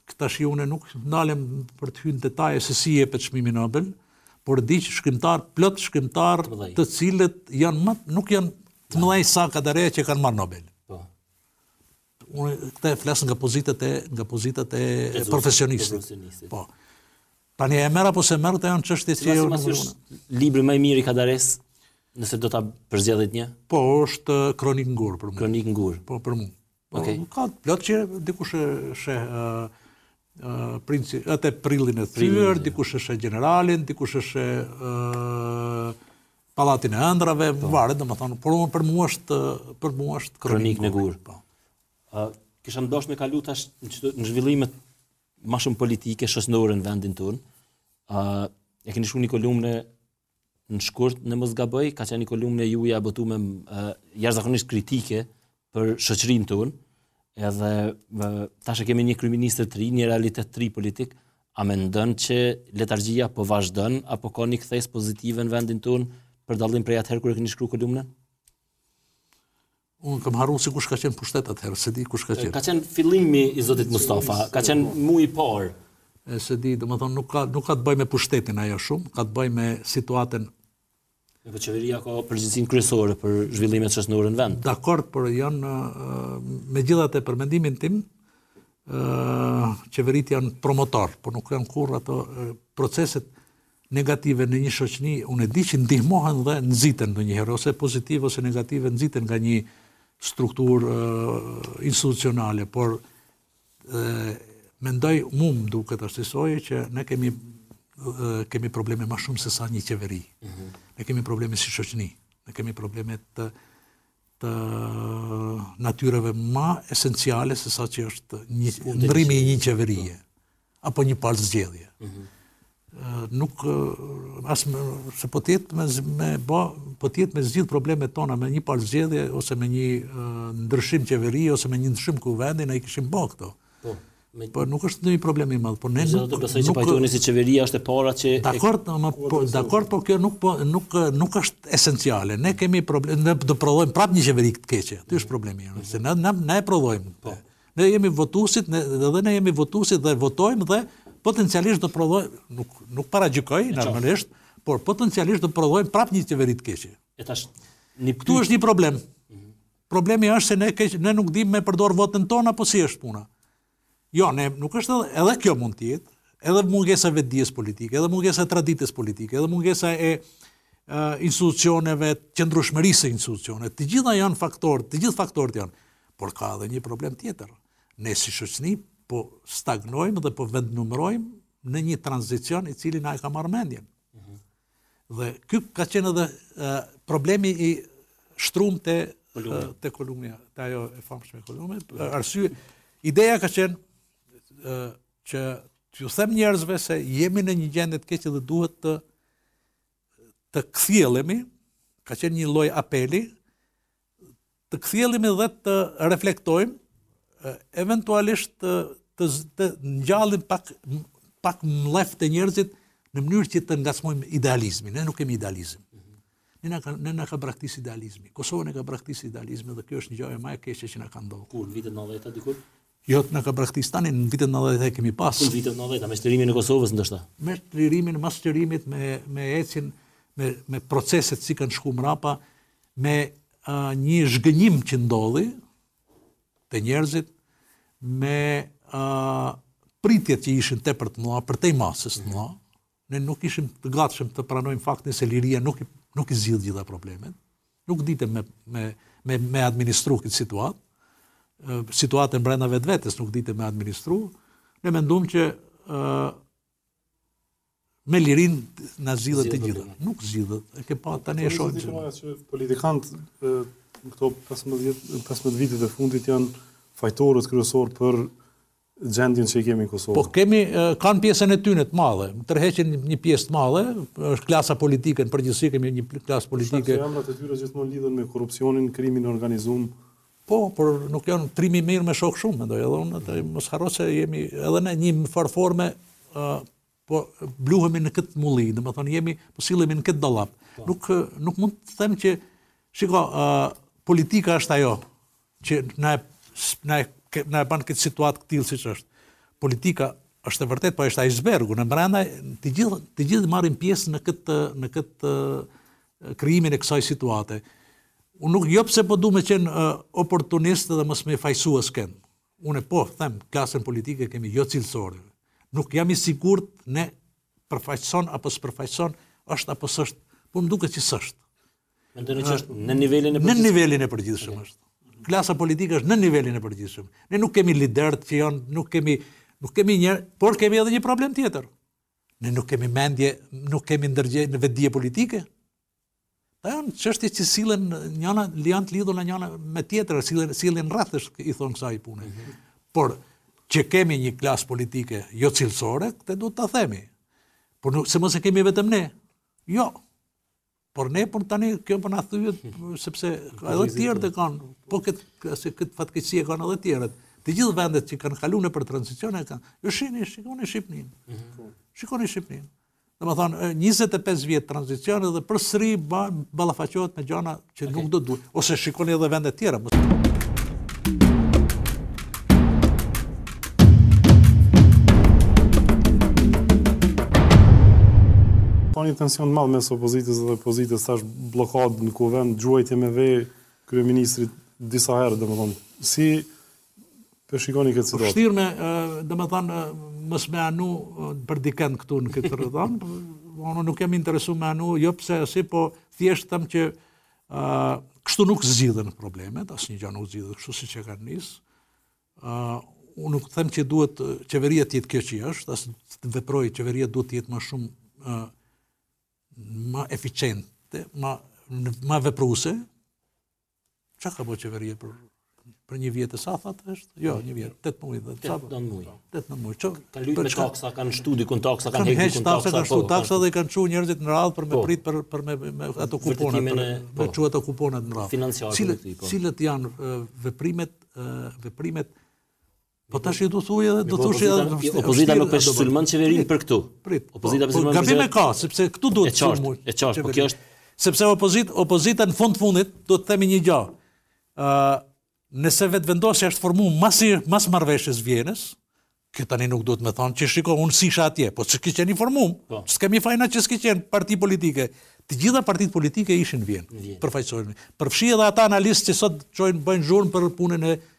Speaker 2: Këta shi unë nuk ndalem për të hynë detaje se si jepet çmimi Nobel, por di që shkrimtar plot shkrimtar të, cilët janë më nuk janë të mëdhej sa Kadares që kanë marë Nobelin unë këta e flasë nga pozitët e, nga pozitët e, e Po. Pra një e mërë apo se mërë të janë qështë që e unë. Libri më i
Speaker 1: mirë i kadares, nëse do të përzjedhet një?
Speaker 2: Po, është uh, kronik ngur për mu. Kronik ngur. Po, për mu. Po, Ka të plotë që dikush e shë uh, uh, princi, atë prillin e thyër, dikush e shë generalin, dikush e shë palatin e ëndrave, po. varet, do më thonë, por për mua është, për mua është kronik, kronik në Po kisha ndosht me kalu tash në
Speaker 1: zhvillimet ma shumë politike, shosnore në vendin tërën. Uh, e keni shku një kolumne në shkurt në Mosgaboj, ka qenë një kolumne ju ja botu me uh, kritike për shoqërinë tonë. Edhe tash e kemi një kryeministër të ri, një realitet tri politik. A mendon që letargjia po vazhdon apo ka një kthesë pozitive në vendin tonë për dallim e atëherë kur e keni shkruar kolumnën?
Speaker 2: Unë kam haru si kush ka qenë pushtet atëherë, se di kush ka qenë. Ka qenë fillimi i Zotit Mustafa, ka qenë mu i parë. E se di, dhe më thonë, nuk ka, nuk ka të bëj me pushtetin ajo shumë, ka të bëj me situatën...
Speaker 1: E për qeveria ka përgjithsin kryesore për zhvillimet që është në urën
Speaker 2: vend. Dakord, për janë, me gjithat e përmendimin tim, qeverit janë promotor, por nuk janë kur ato proceset negative në një shoqëni, unë e di që ndihmohen dhe nëziten në një herë, ose pozitiv ose negative nëziten nga një strukturë institucionale, por mendoj mu më duke të ashtisoj që ne kemi probleme ma shumë se sa një qeveri. Mhm. Ne kemi probleme si qoqni, ne kemi probleme të të natyreve ma esenciale se sa që është nëndrimi i një qeverije, apo një palë zgjedhje. Mhm nuk as se po tjetë me, me bo, po tjetë me zhjith problemet tona me një parëzgjedhje ose me një uh, ndryshim qeveri ose me një ndryshim ku vendi ne i kishim bo këto. Po, po nuk është një problemi madhë, po ne nuk... Zënë të pësaj që pajtu një si qeveria është e para që... Dakord, po, dakord, po kjo nuk, po, nuk, nuk është esenciale. Ne kemi problemi, ne do prodhojmë prap një qeveri këtë keqe, të është problemi, se ne, ne, ne prodhojmë. Po. Ne jemi votusit, ne, dhe ne jemi votusit dhe votojmë dhe potencialisht do prodhoj, nuk, nuk para gjykoj, normalisht, por potencialisht do prodhoj prap një qeveri të keqe. E tash, një këtu është një problem. Mm -hmm. Problemi është se ne, keq, ne nuk dim me përdor votën tona, po si është puna. Jo, ne nuk është edhe, edhe kjo mund tjetë, edhe mungesa vetëdijes politike, edhe mungesa traditës politike, edhe mungesa e institucioneve, qëndrushmërisë e institucioneve, të gjitha janë faktorët, të gjithë faktorët janë, por ka edhe një problem tjetër. Ne si shoqëni po stagnojmë dhe po vendnumërojmë në një tranzicion i cili na e ka marrë mendjen. Mhm. Dhe ky ka qenë edhe problemi i shtrum të kolumnia, të ajo e famshme kolumnia, arsy, ideja ka qenë që të ju them njerëzve se jemi në një gjendet keqë dhe duhet të të këthjelemi, ka qenë një loj apeli, të këthjelemi dhe të reflektojmë eventualisht të, të, të pak, pak në të njerëzit në mënyrë që të ngacmojmë idealizmi. Ne nuk kemi idealizëm. Ne na ne na ka braktis idealizmi. Kosova ne ka braktis idealizmi dhe kjo është një gjë më e keqe që na ka ndodhur. Kur vitet 90-a dikur? Jo, na ka braktis tani në vitet 90-a kemi pas. Kur vitet 90-a me shtririmin e Kosovës ndoshta. Me shtririmin me mashtrimit me me ecin me me proceset që kanë shkuar mbrapa me uh, një zhgënjim që ndodhi, të njerëzit me uh, pritjet që ishin te për të mua, për te masës të mua, ne nuk ishim të gatshëm të pranojmë faktin se liria nuk i, nuk i zgjidh gjitha problemet, nuk ditëm me, me, me, me administru këtë situatë, situatën brenda vetë vetës nuk ditëm me administru, ne mendum që uh, me lirin në zhjithet të gjitha. Nuk zhjithet, e ke pa të ne e shojnë.
Speaker 4: Politikantë në këto 15, 15 vitit e fundit janë fajtorët kryesor për gjendin që i kemi në Kosovë.
Speaker 2: Po, kemi, kanë pjesën e tyre të madhe, tërheqin një pjesë të madhe, është klasa politike, në përgjithësi kemi një klasë politike. Shëtë që
Speaker 4: jamrat e tyre gjithmonë lidhen me korupcionin, krimin
Speaker 2: organizum, Po, por nuk janë trimi mirë me shokë shumë, mendoj, edhe unë, dhe më sharo se jemi edhe ne një farforme, po bluhemi në këtë muli, dhe thonë, jemi, po silemi në këtë dalap. Po. Nuk, nuk mund të them që Shiko, uh, politika është ajo që na e, na e, na e banë këtë situatë këtilë si që është. Politika është e vërtet, po është icebergu, në mbranda të gjithë të gjithë marrin pjesë në këtë në këtë krijimin e kësaj situate. Unë nuk jo pse po du të qenë uh, oportunistë dhe mos më fajsues kënd. Unë po them, klasën politike kemi jo cilësore. Nuk jam i sigurt ne përfajson apo përfajson, është apo s'është, por më duket që s'është është në nivelin e përgjithshëm. Në nivelin e përgjithshëm është. Klasa politike është në nivelin e përgjithshëm. Ne nuk kemi lider të fion, nuk kemi nuk kemi një, por kemi edhe një problem tjetër. Ne nuk kemi mendje, nuk kemi ndërgjë në vetdi politike. Ta janë çështje që sillen njëna lian të lidhur njëna me tjetër, sillen sillen rrethësh i thon kësaj pune. Mm -hmm. Por që kemi një klasë politike jo cilësore, këtë duhet ta themi. Por nuk se mos e kemi vetëm ne. Jo, Por ne për tani kjo për në thujet, sepse edhe tjerët e kanë, po këtë fatkeqësi e kanë edhe tjerët. Të gjithë vendet që kanë kalune për transicion e kanë, jo shini, shikoni Shqipnin. Shikoni Shqipnin. Dhe më thonë, 25 vjetë transicion dhe për sëri balafacohet me gjana që nuk do duhet. Ose shikoni edhe vendet tjera.
Speaker 4: një tension të madhë mes opozitës dhe opozitës, tash blokad në vend, gjuajtje me vej, kryeministrit disa herë, dhe më thonë, si përshikoni shikoni këtë situatë? Shtirë
Speaker 2: me, dhe më thonë, mës me anu për dikend këtu në këtë rëdhonë, onë po, nuk kemi interesu me anu, jo pëse si, po thjeshtë tëmë që kështu nuk zhidhen problemet, asë një gjë nuk zhidhen kështu si që kanë njësë, unë nuk them që duhet qeveria të jetë kjo që asë të veprojë qeveria duhet të jetë më shumë më eficiente, më, më vepruse, që ka bo qeveria për, për një vjetë e sa, është? Jo, një vjetë, të të mujë. Të të mujë. Të të mujë. Ka lujtë me taksa, kanë shtu dikun
Speaker 1: taksa, kanë hegjë taksa. Kanë shtu taksa dhe
Speaker 2: kanë shtu njerëzit në radhë për me po. prit për, me, ato kuponat, për, me që po. ato kuponat në radhë. Financiarë. Po. Cilët janë eh, veprimet, eh, veprimet, veprimet, Po tash i do thuj edhe do po, thosh edhe opozita nuk pesh sulmon qeverinë për këtu. Prit. Po. Opozita pesh po, sulmon. Gabim e ka, sepse këtu duhet të sulmoj. E çart, po kjo është sepse opozita opozita në fund fundit do të themi një gjë. Ë, nëse vetë vendosja është formuar mas mas marrveshës Vjenës, kjo tani nuk duhet më thonë që shiko unë si isha atje, po ç'ke qenë informum. Po. S'kemi fajna që s'ke qenë parti politike. Të gjitha partitë politike ishin në Vjenë. Përfaqësohen. Përfshi edhe ata analistë që sot çojnë bëjnë zhurmë për punën e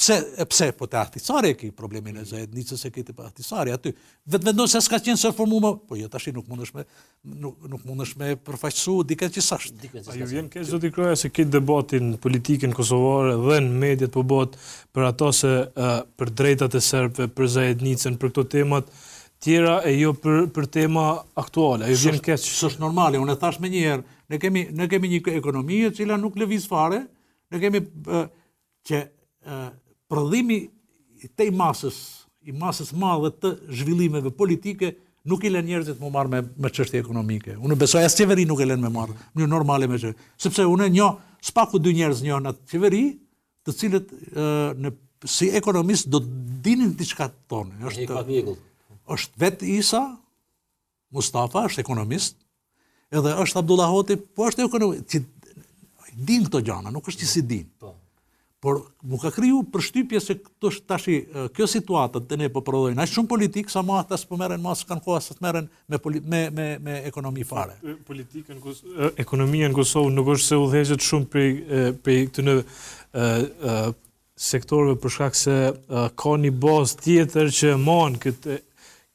Speaker 2: pse, pse po të ahtisari e ki problemin e zajednicës e ki të ahtisari aty. Vetë vendonë se s'ka qenë se formume, po jo tashi nuk mundesh me, nuk, nuk mundesh me përfaqësu diken që sashtë. A ju vjen
Speaker 3: kështë zoti kroja se këtë debatin politikin kosovare dhe në mediat po bot për ato se uh, për drejtate sërbëve, për zajednicën, për këto temat, tjera e jo
Speaker 2: për, për tema aktuale. Ajo vjen keq. Ço normale, unë thash më një herë, ne kemi ne kemi një ekonomi e cila nuk lëviz fare, ne kemi uh, që uh, prodhimi të i masës, i masës madhe të zhvillimeve politike, nuk i lën njerëzit më marrë me, qështje ekonomike. Unë besoj, së qeveri nuk i lën me marrë, një normale me qështje. Sepse unë një, s'paku dy njerëz një në qeveri, të cilët në, si ekonomist do të dinin të qka të tonë. Është, është vetë Isa, Mustafa, është ekonomist, edhe është Abdullah Hoti, po është ekonomist, që din këto gjana, nuk është që si din. Po por mu ka kriju për shtypje se këto tashi kjo situatë të ne po prodhojnë aq shumë politikë, sa më ata përmeren merren mas kanë kohë së merren me me me ekonomi fare. Politika në
Speaker 3: Kosovë, ekonomia në Kosovë nuk është se udhëhet shumë prej prej në ë sektorëve për shkak se ka një bazë tjetër që mohon këtë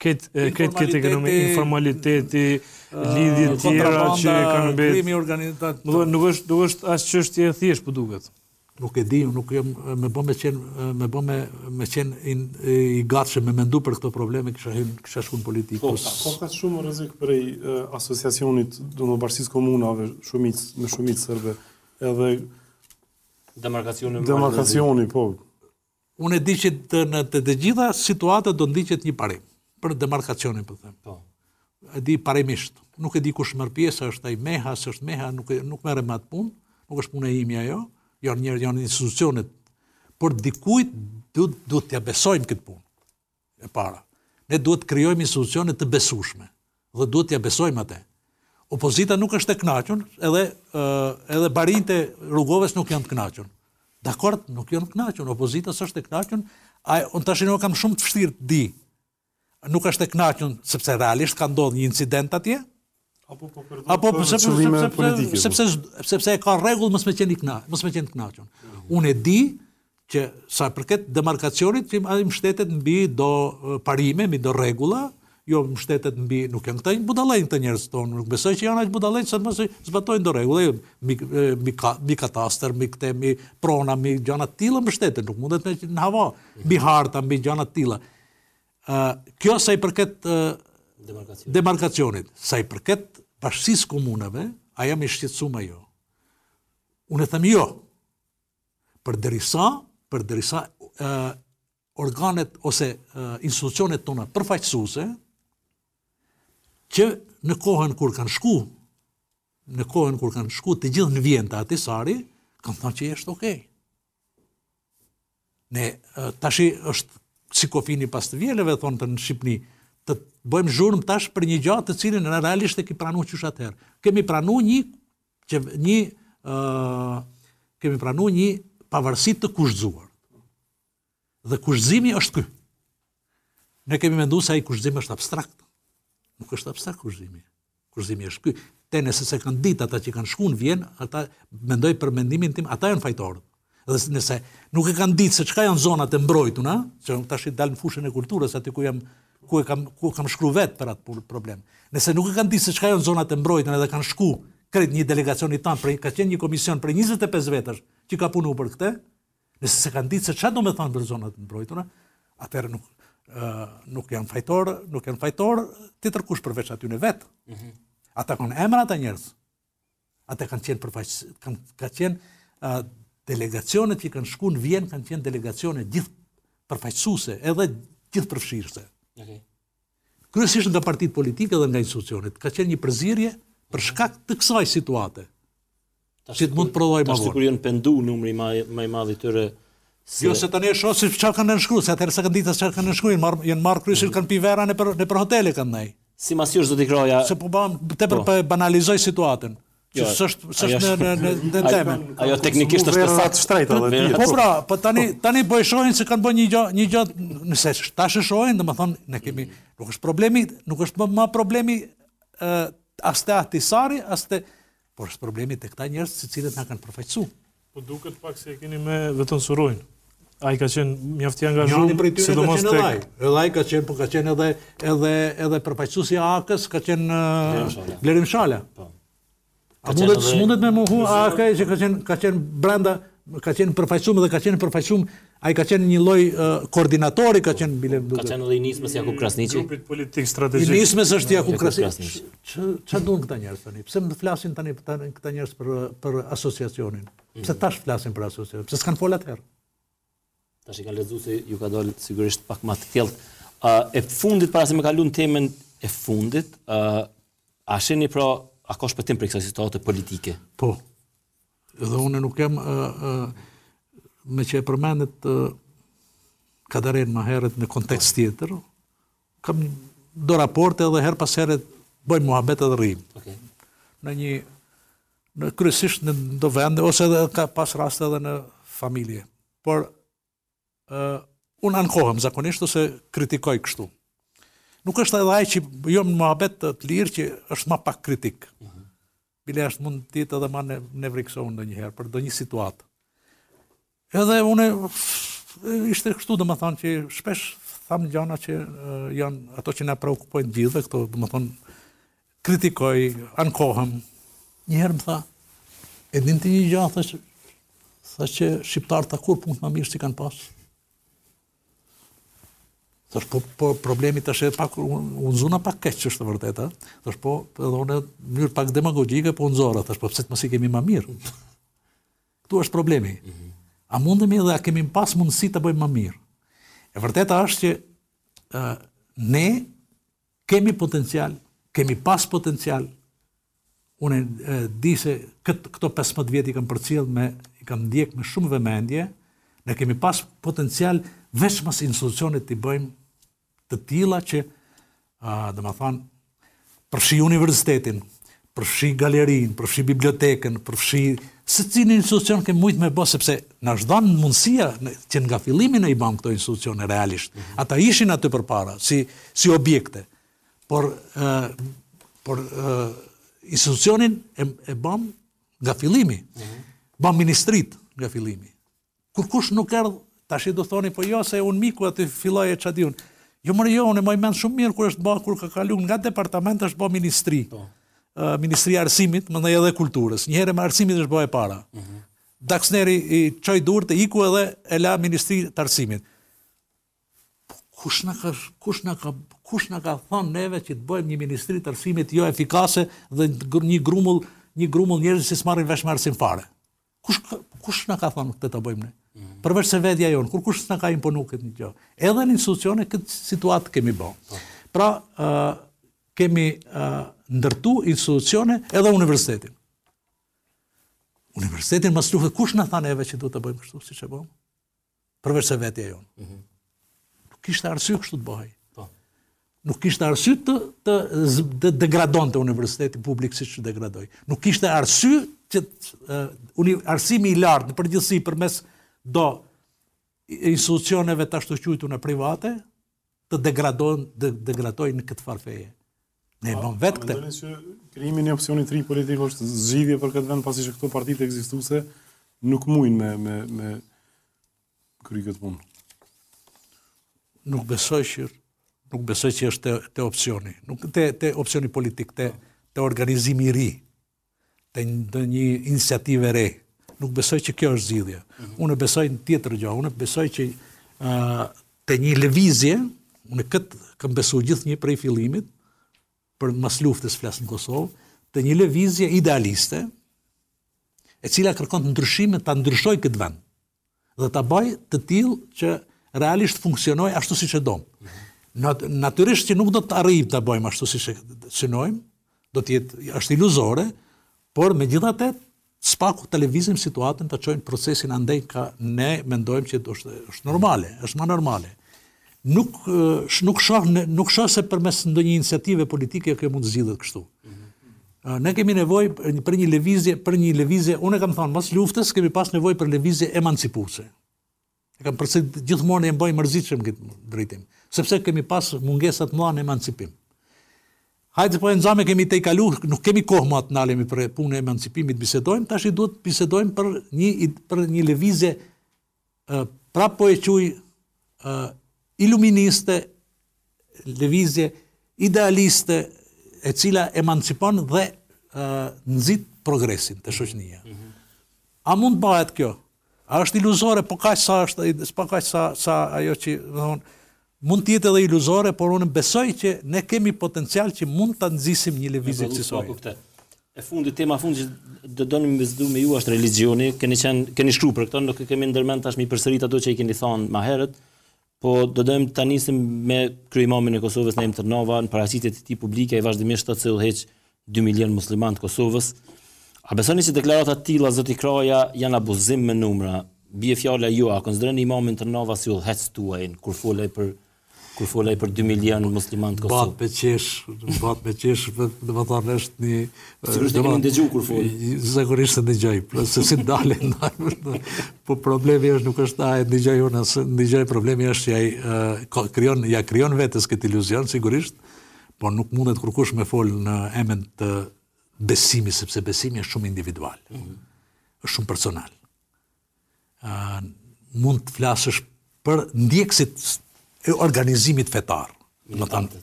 Speaker 3: këtë këtë ekonomi informaliteti lidhje tjera që kanë bërë
Speaker 2: Nuk është nuk është as çështje e thjeshtë po duket nuk e di, nuk jam me bë me qen me bë me me qen i, i gatshëm me mendu për këto probleme kisha hyn kisha shkuën politikë. Po, ka,
Speaker 4: ka shumë rrezik për i asociacionit, domethënë Bashkisë Komunave, shumic me shumic
Speaker 2: serbe, edhe demarkacioni. Demarkacioni, po. Unë e di që të, në të, të gjitha situatat do ndiqet një parim për demarkacionin, po them. Po. E di parimisht. Nuk e di kush merr pjesë, është ai Meha, është Meha, nuk nuk merrem atë punë, nuk është puna ime ajo. Ja, janë njerë, janë institucionet, por dikujt duhet du të ja besojmë këtë punë, e para. Ne duhet të kryojmë institucionet të besushme, dhe duhet të ja besojmë atë. Opozita nuk është të knaqën, edhe, edhe barin të rrugoves nuk janë të knaqën. Dakor, nuk janë të knaqën, opozita së është të knaqën, a unë të kam shumë të fështirë të di, nuk është të knaqën, sepse realisht ka ndodhë një incident atje,
Speaker 4: Apo po përdo... Apo për sepse, sepse, politike, po.
Speaker 2: sepse, ka rregull e ka regullë mësme qenë i knaqën. Mësme qenë Unë e di që sa përket demarkacionit, që më shtetet në bi do parime, mi do rregulla jo mbështetet mbi në bi nuk janë këta, në këta të tonë, nuk besoj që janë aqë budalejnë, se mësë zbatojnë do rregulla jo, mi, mi, mi, kataster, mi këte, mi prona, mi gjana tila më nuk mundet me në hava, mi harta, mi gjana tila. kjo sa i përket demarkacionit. demarkacionit, sa i përket bashkësis komunave, a jam i shqetsu ma jo. Unë e thëmë jo. Për dërisa, për dërisa organet ose institucionet tona përfaqësuse, që në kohën kur kanë shku, në kohën kur kanë shku të gjithë në vjenë të atisari, kanë thënë që jeshtë okej. Ne, tashi është si kofini pas të vjeleve, thonë të në Shqipni, të bëjmë zhurmë tash për një gjatë të cilin në realisht e ki pranu qësh atëherë. Kemi pranu një, që, një, kemi pranu një pavarësit të kushzuar. Dhe kushzimi është kë. Ne kemi mendu se a i është abstrakt. Nuk është abstrakt kushzimi. Kushzimi është kë. Te nëse se kanë ditë ata që kanë shkun vjen, ata mendoj për mendimin tim, ata janë fajtorët. Dhe nëse nuk e kanë ditë se çka janë zonat e mbrojtura, që tash i dal në fushën e kulturës aty ku jam ku e kam ku kam shkruar vet për atë problem. Nëse nuk e kanë ditë se çka janë zonat e mbrojtura edhe kanë shku kret një delegacion i tan për ka qenë një komision për 25 vetësh që ka punuar për këtë, nëse se kanë ditë se çfarë do të thonë për zonat e mbrojtura, atëherë nuk ë nuk janë fajtor, nuk janë fajtor, ti tërkush përveç aty në vet. Mhm. Ata kanë emra ta njerëz. Ata kanë qenë përfaq kanë kanë qenë delegacionet që kanë shkuën në Vjen kanë qenë delegacione gjithë përfaqësuese edhe gjithë përfshirëse. Okay. Kryesisht nga partitë politike dhe nga institucionet, ka qenë një përzirje për shkak të kësaj situate. Që të mund të prodhoj më vonë. Tashtë kur janë pendu numri më i madh i tyre se... Jo se tani një shoh se çfarë kanë nënshkruar, se atëherë se kanë ditë çfarë kanë nënshkruar, janë marr kryesisht kanë pi vera në për në për hotele kanë ndaj. Si masi është do kroja... Se po, po. për po. banalizoj situatën. Jo, s'është s'është në në në në teme. Ajo teknikisht është saktë shtrejt edhe vetë. Po pra, po tani po. tani bëj shohin se kanë bënë një gjë një gjë nëse tash e shohin, domethënë ne kemi nuk është problemi, nuk është më, më problemi ë uh, as te Atisari, as te por është problemi te këta njerëz se cilët na kanë përfaqësu. Po duket pak se e keni me vetëm surojnë. Ai ka qenë mjaft i angazhuar, sidomos te Ellai. Ellai ka qenë, po ka qenë edhe edhe edhe përfaqësuesi i AK-s, ka qenë Blerim Shala. Po. A mundet së mundet me mohu, a ka e që ka qenë brenda, ka qenë përfajsumë dhe ka qenë përfajsumë, a i ka qenë një loj koordinatori, ka qenë bilet... Ka qenë edhe i nismës Jaku Krasnici. Grupit politikë strategisë. I nismës është Jaku Krasnici. Qa dunë këta njerës të një? Pse më flasin të një këta njerës për asociacionin? Pse mhm. tash flasin për asociacionin? Pse s'kanë folat atëherë
Speaker 1: Tash i ka lezu se ju ka dollë sigurisht pak më të kjellë. E fundit, para se me kalon temën e fundit, a sheni pra A ka shpëtim për kësa situate politike?
Speaker 2: Po. Edhe unë nuk kem ëh uh, uh, me çë përmendet uh, ka dalën më herët në kontekst tjetër. Kam do raporte edhe her pas herë bëj muhabet edhe rrim. Okej. Okay. Në një në kryesisht në do vende ose edhe ka pas raste edhe në familje. Por ëh uh, unë zakonisht ose kritikoj kështu. Nuk është edhe ajë që jom në mohabet të të lirë që është ma pak kritik. Bile është mund të ditë edhe ma ne vriksohen dhe njëherë, për dhe një situatë. Edhe une, ishte kështu dhe më thonë që shpesh thamë gjana që janë ato që na preokupojnë gjithë dhe këto, dhe më thonë kritikoj, ankohëm. Njëherë më thonë, edhin të një gjatë, thë që shqiptarë të punë punët më mirë që kanë pasë. Thash po, po problemi tash e pak u zona pak keq është e vërteta. Thash po edhe në mënyrë pak demagogjike po nxorra, tash po pse të mos i kemi më mirë. Ktu është problemi. Mhm. A mundemi edhe a kemi pas mundësi të bëjmë më mirë? E vërteta është që ë uh, ne kemi potencial, kemi pas potencial. Unë e, di se kët, këto 15 vjet i kam përcjell me i kam ndjek me shumë vëmendje, ne kemi pas potencial veç mas institucionet të bëjmë të tila që, dhe më thanë, përfshi universitetin, përfshi galerin, përfshi bibliotekën, përfshi se cilë institucion ke mujtë me bë, sepse në është mundësia që nga filimin e i banë këto institucione realisht. Mhm. Ata ishin aty për para, si, si objekte, por, por institucionin e, e banë nga filimi, uh mhm. banë ministrit nga filimi. Kur kush nuk erdhë, ta shi do thoni, po jo, se unë miku aty filloj e unë, Jo më jo, më i menë shumë mirë kërë është bërë, kërë ka kalu nga departament është bërë ministri, po. ministri arsimit, më nëjë edhe kulturës. Njëherë me arsimit është bërë e para. Mhm. Daksneri i qoj durë të iku edhe e la ministri të arsimit. Kush në ka, kush kush ka thonë neve që të bëjmë një ministri të arsimit jo efikase dhe një grumull, një grumull njerës që si s'marrin veshë arsim fare? Kush, kush në ka thonë këtë të bëjmë neve? Mhm. përveç se vedja jonë, kur kush në ka imponu këtë një gjë. Edhe në institucione këtë situatë kemi bo. Po. Pra, kemi ndërtu institucione edhe universitetin. Universitetin më sluhë, kush në thane eve që du të bëjmë kështu si që bëjmë? Përveç se vetja jonë. Mhm. nuk -hmm. Kishtë arsyë kështu të bëjë. Po. Nuk kishte arsye të të të universitetin universiteti publik siç degradoi. Nuk kishte arsye që arsimi i lartë në përgjithësi përmes do institucioneve të ashtu qujtu në private, të degradojnë dë, degradoj në këtë farfeje. Ne e bëmë vetë këtë. A mendojnë
Speaker 4: që krimi një opcioni tri politikë është zhidhje për këtë vend, pasi që këto partit e egzistuse nuk mujnë me, me, me kry këtë punë?
Speaker 2: Nuk besoj që nuk besoj që është te, te opcioni, nuk te, te opcioni politik, te, te organizimi ri, të një iniciative rejë nuk besoj që kjo është zidhje. Unë e besoj në tjetër gjë, unë besoj që të një levizje, unë këtë këm besu gjithë një prej filimit, për mas luftës flasë në Kosovë, të një levizje idealiste, e cila kërkon të ndryshime, të ndryshoj këtë vend, dhe të baj të tillë që realisht funksionoj ashtu si që do. Natyrisht që nuk do të arrijim të bëjmë ashtu si që nojmë, do të jetë është iluzore, por me spaku të levizim situatën të qojnë procesin andej ka ne mendojmë që është, është normale, është ma normale. Nuk, nuk, shoh, nuk shoh se përmes në një iniciative politike kjo mund të zhidhët kështu. Ne kemi nevoj për një levizje, për një levizje, unë e kam thonë, mas luftës kemi pas nevoj për levizje emancipuse. E kam përse gjithmonë e mbojë mërzitëshëm këtë drejtim, sepse kemi pas mungesat mua në emancipim. Hajde po enzame kemi te kalu, nuk kemi kohë më atë ndalemi për punë emancipimit bisedojmë, tash i duhet të bisedojmë për një për një lëvizje pra po e çuj iluministe lëvizje idealiste e cila emancipon dhe nxit progresin të shoqënia. A mund bëhet kjo? A është iluzore po kaq sa është, po sa sa ajo që do të thonë, mund të jetë edhe iluzore, por unë besoj që ne kemi potencial që mund të nëzisim një levizit po që
Speaker 1: E fundi, tema fundi që do dënë më bëzdu me ju është religioni, keni, qen, keni shkru për këto, nuk kemi ndërmend tashmë i përsërit ato që i keni thonë ma herët, po do dëmë të njësim me imamin e Kosovës, në të nova, në të ti publike, i vazhdimisht të cilë heq 2 milion musliman të Kosovës. A besoni që deklaratat tila, zoti kraja, janë abuzim me numra, Bie fjala ju, a konsideroni imamin të si udhëhec tuaj kur fulej për kur folaj për 2 milion musliman të Kosovë.
Speaker 2: Bat me qesh, bat me qesh, dhe më thamë është një... Sigurisht e këmë në kur folaj. Sigurisht e në dëgjaj, pra, se si dalë, po problemi është nuk është ajë e dëgjaj unë, në dëgjaj problemi është që ja kryon vetës këtë iluzion, sigurisht, po nuk mundet kërkush me folë në emën të besimi, sepse besimi është shumë individual, është shumë personal. mund të flasësh për ndjekësit e organizimit fetar. Më thanë,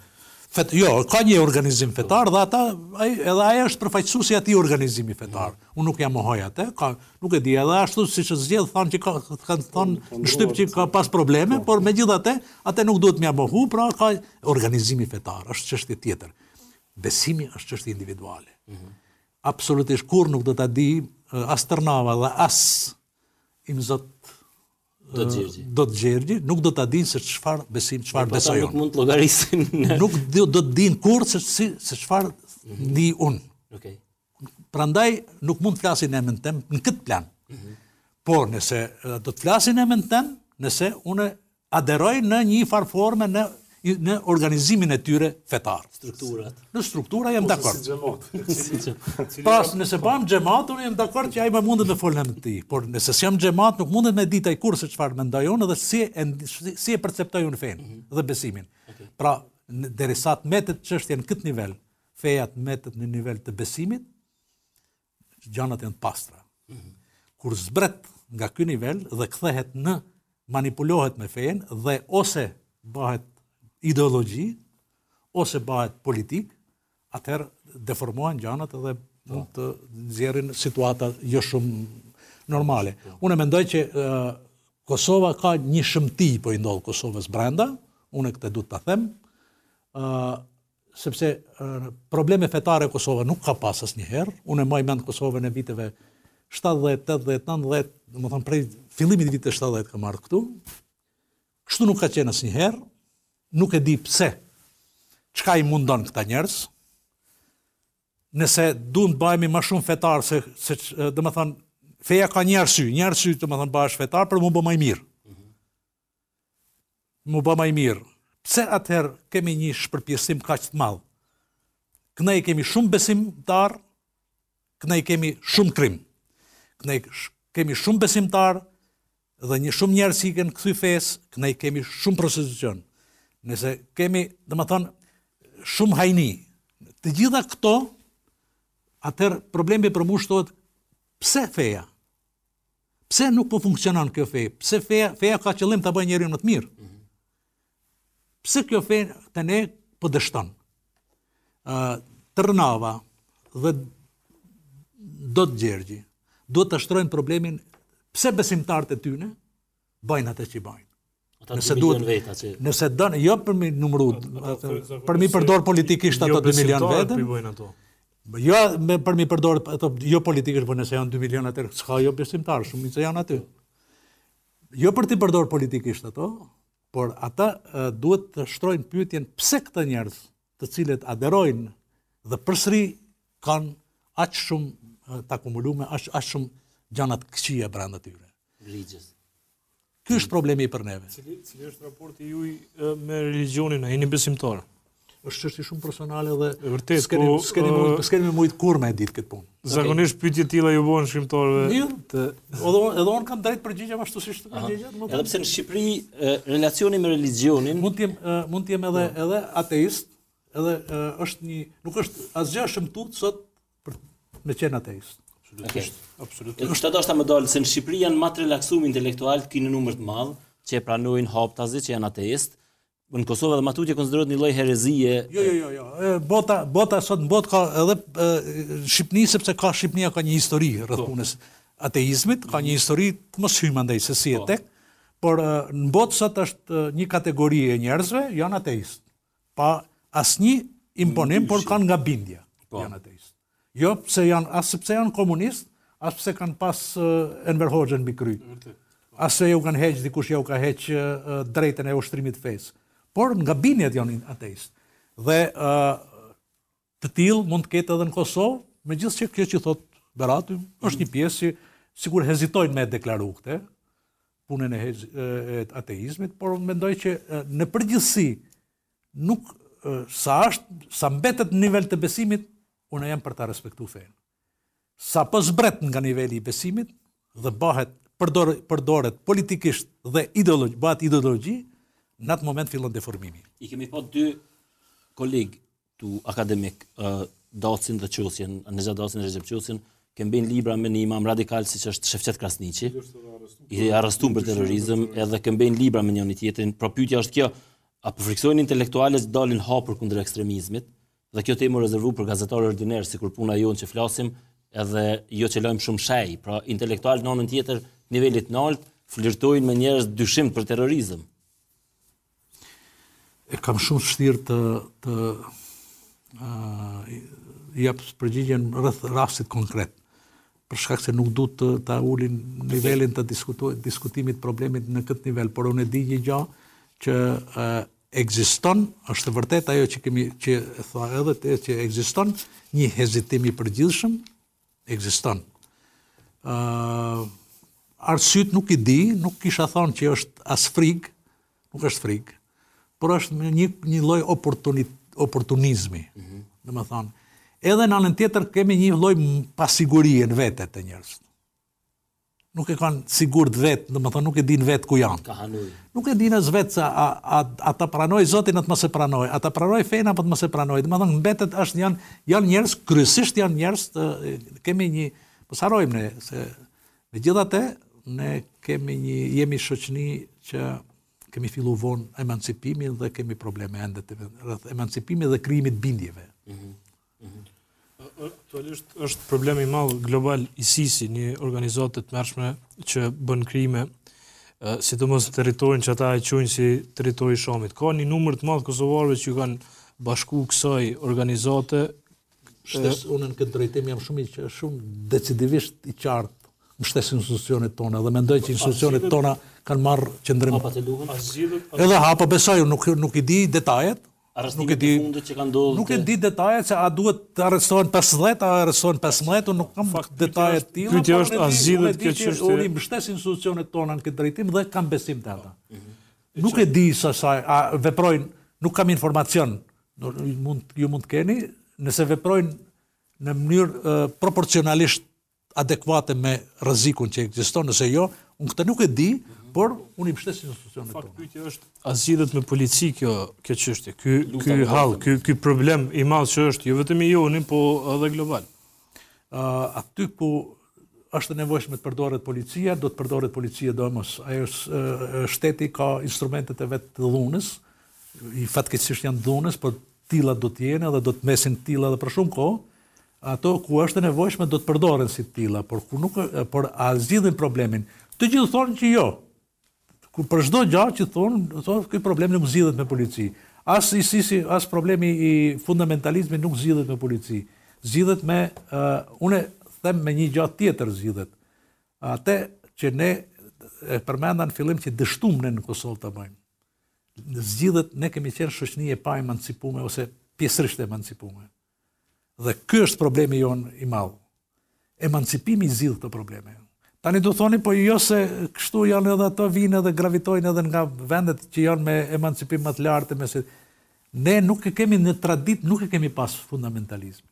Speaker 2: jo, ka një organizim fetar dhe ata, edhe aja është përfaqësus i ati organizimi fetar. Unë nuk jam ohoj atë, ka, nuk e di, edhe ashtu si që zgjedhë thanë që ka, kanë thanë në shtyp që ka pas probleme, po. por me gjitha te, atë nuk duhet mja mohu, pra ka organizimi fetar, është qështje tjetër. Besimi është qështje individuale. Mhm. Absolutisht kur nuk do të di, eh, as tërnava dhe as im
Speaker 1: do
Speaker 2: të gjergji, nuk do të dinë se qëfar besim, qëfar po besojnë. Nuk mund të llogarisin. Nuk do të din kur se qëfar mhm. di unë. Pra ndaj, nuk mund të flasin e tem në këtë plan. Mhm. Por nëse do të flasin e mën tem, nëse une aderoj në një farforme në në organizimin e tyre fetar. Strukturat. Në struktura jam dakord. Po si gjemat. Pas, nëse bam më gjemat, unë jam dakord që ajma mundet me folën e ti. Por nëse si jam gjemat, nuk mundet me ditaj i kur se që farë me dhe si e perceptoj unë fenë mhm. dhe besimin. Pra, derisa të metet që është këtë nivel, fejat metet në nivel të besimit, që janë të pastra. Mhm. Kur zbret nga këtë nivel dhe këthehet në manipulohet me fejen dhe ose bëhet ideologji ose bëhet politik, atëherë deformohen gjanët edhe mund të nxjerrin situata jo shumë normale. Unë mendoj që Kosova ka një shëmti po i ndodh Kosovës brenda, unë këtë duhet ta them, uh, sepse probleme fetare Kosova nuk ka pas asnjëherë. Unë e maj mend Kosovën në viteve 70, 80, 90, do më them prej fillimit të viteve 70 kam ardhur këtu. Kështu nuk ka qenë asnjëherë, nuk e di pse, çka i mundon këta njerës, nëse du në bajemi më shumë fetar, se, se dhe më thonë, feja ka një arsye, një arsy të më thonë bash fetar, për mu bë maj mirë. Mm -hmm. Mu bë maj mirë. Pse atëherë kemi një shpërpjesim kaq të madh? Këne i kemi shumë besim darë, këne i kemi shumë krim. Këne i kemi shumë besim darë, dhe një shumë njerës i kënë këthy fesë, këne i kemi shumë prostitucionë nëse kemi, dhe më thonë, shumë hajni, të gjitha këto, atër problemi për mu shtohet, pse feja? Pse nuk po funksionon kjo feja? Pse feja, feja ka qëllim të bëjë njerën më të mirë? Pse kjo feja të ne po dështon? Uh, Tërnava dhe do të gjergji, do të ashtrojnë problemin pse besimtarët e tyne bajnë atë që bajnë. Nëse duhet veta që nëse don jo për mi numru, për mi përdor politikisht jo ato 2 milion vetëm. Jo, ato. Jo, me për mi përdor ato jo politikisht, por nëse janë 2 milion atë çka jo besimtar, shumë që janë aty. Jo për ti përdor politikisht ato, por ata duhet të shtrojnë pyetjen pse këta njerëz, të cilët aderojnë dhe përsëri kanë aq shumë të akumuluar, aq aq shumë gjanat të këqija brenda tyre. Ligjës. Ky është problemi për neve. Cili, cili është raporti juaj me religionin? A jeni besimtar? Është çështje shumë personale dhe
Speaker 3: vërtet s'keni po, s'keni uh, mund
Speaker 2: s'keni mund kur ditë këtë punë. Zakonisht pyetje të tilla ju bën
Speaker 3: shkrimtarëve.
Speaker 2: Të... Edhe edhe on kam drejt përgjigje ashtu siç të përgjigjet. Edhe pse në Shqipëri relacioni me religionin mund të jem mund të jem edhe po. edhe ateist, edhe është një nuk është asgjë shëmtu sot për me qenë ateist. Absolutisht. Okay. Absolutisht. Kështu
Speaker 1: do të thotë më dal se në Shqipëri janë më të relaksuar intelektualt kinë numër të madh që e pranojnë hoptazi që janë ateist. Në Kosovë dhe matutje konsiderot një loj herezije...
Speaker 2: Jo, jo, jo, jo, bota, bota sot në botë ka edhe Shqipëni, sepse ka Shqipnia ka një histori po. punës ateizmit, ka një histori të mos shumë andaj se si e po. tek, por në botë sot është një kategori e njerëzve, janë ateist, pa asnjë imponim, por kanë nga po. janë ateist. Jo, pëse janë, asë pëse janë komunistë, asë pëse kanë pasë eh, Enver Hoxhën në bikry. Asë se ju kanë heqë, dikush ju ka heqë eh, drejten e ushtrimit fejtë. Por, nga binjet janë ateistë. Dhe eh, të tilë mund të ketë edhe në Kosovë, me gjithë që kështë që thotë Beratu, është një mm. pjesë që sigur hezitojnë me e deklaru këte, punën e ateizmit, por unë mendoj që në përgjithsi nuk sa ashtë, sa mbetet në nivel të besimit, unë jam për ta respektu fejnë. Sa për po zbret nga nivelli i besimit dhe bëhet përdoret, politikisht dhe ideologi, bëhet ideologi, në atë moment fillon deformimi. I kemi po dy kolegë
Speaker 1: tu akademik, Dacin dhe Qusin, Nizat Dacin dhe Rezep Qusin, kem libra me një imam radikal si që është Shefqet Krasnici, i arrestum për terrorizm, edhe kembejn libra me një një tjetin, pra pytja është kjo, a përfriksojnë intelektualet dalin hapur kundër ekstremizmit, dhe kjo temë rezervu për gazetarë ordinerë, si kur puna jonë që flasim, edhe jo që lojmë shumë shaj, pra intelektual në nënë tjetër nivellit nalt, flirtojnë me njerës dyshim për terrorizm.
Speaker 2: E kam shumë shtirë të, të uh, japë përgjigjen rrëth rastit konkret, për shkak se nuk du të, ulin nivellin të diskutimit problemit në këtë nivel, por unë e di një gjo që ekziston, është vërtet ajo që kemi që thua edhe tezë që ekziston një hezitimi i përgjithshëm, ekziston. ë arsyt nuk i di, nuk kisha thonë që është as frig, nuk është frig, por është një një lloj oportun oportunizmi. Ëh. Mhm. Domethënë, edhe në anën tjetër kemi një lloj pasigurie në vete të njerëzve nuk e kanë sigur të vetë, në më thonë nuk e dinë vetë ku janë. Nuk e dinë është vetë, a të pranoj zotin, a të më se pranoj, a të pranoj fejnë, a të më se pranoj, Dhe më thënë në është janë, janë njërës, kryesisht janë njërës, kemi një, pësarojmë po ne, se me gjitha te, ne kemi një, jemi shëqni që kemi fillu vonë emancipimi dhe kemi probleme endet, emancipimi dhe kryimit bindjeve. Mhm,
Speaker 4: mhm. Aktualisht
Speaker 2: është problemi madhë global i Sisi, një
Speaker 3: organizatet mërshme që bën krime, si të mësë teritorin që ata e qojnë si teritori shamit. Ka një numër të madhë Kosovarve që kanë bashku kësaj organizate.
Speaker 2: Shtes, unë në këtë drejtim jam shumë, që shumë decidivisht i qartë më shtes institucionet tona dhe mendoj që institucionet tona kanë marrë qëndrim. Edhe hapa besaj, nuk, nuk i di detajet, Nuk e di fundit që ka ndodhur. Nuk e di detajet se a duhet të arrestohen 50 apo të arrestohen 15, nuk kam fakt detaje të tilla. Kjo po është azhilli i këtij çështje. Unë mbështes institucionet tona në këtë drejtim dhe kam besim te ata. Mhm. Nuk e di sa sa veprojnë, nuk kam informacion. Do mund ju mund të keni, nëse veprojnë në mënyrë proporcionalisht adekuate me rrezikun që ekziston, nëse jo, unë këtë nuk e di, por unë i mështesin institucionet të të të të të të
Speaker 3: të të kjo të Ky ky problem i të që është, jo
Speaker 2: vetëm i të të po edhe global. të të të të të është nevojshme të përdoret policia, do të përdoret policia do mos. Ajo shteti ka instrumentet e vetë të dhunës, i fatë janë dhunës, por tila do t'jene dhe do t'mesin tila dhe për shumë ko, ato ku është nevojshme do të përdoren si tila, por a zhidhin problemin. Të gjithë thonë që jo, për çdo gjë që thon, thon këj problem nuk zgjidhet me polici. As i as problemi i fundamentalizmit nuk zgjidhet me polici. Zgjidhet me une, eh, unë them me një gjë tjetër zgjidhet. Atë që ne e përmendan në fillim që dështum në në Kosovë të bëjmë. Në zgjidhet ne kemi qenë shoqëni e pa emancipume ose pjesërisht e Dhe ky është problemi jon i madh. Emancipimi zidhë të probleme. Jonë. Tani do thoni, po jo se kështu janë edhe ato vinë edhe gravitojnë edhe nga vendet që janë me emancipim më të lartë, me se... ne nuk e kemi në tradit, nuk e kemi pas fundamentalizm.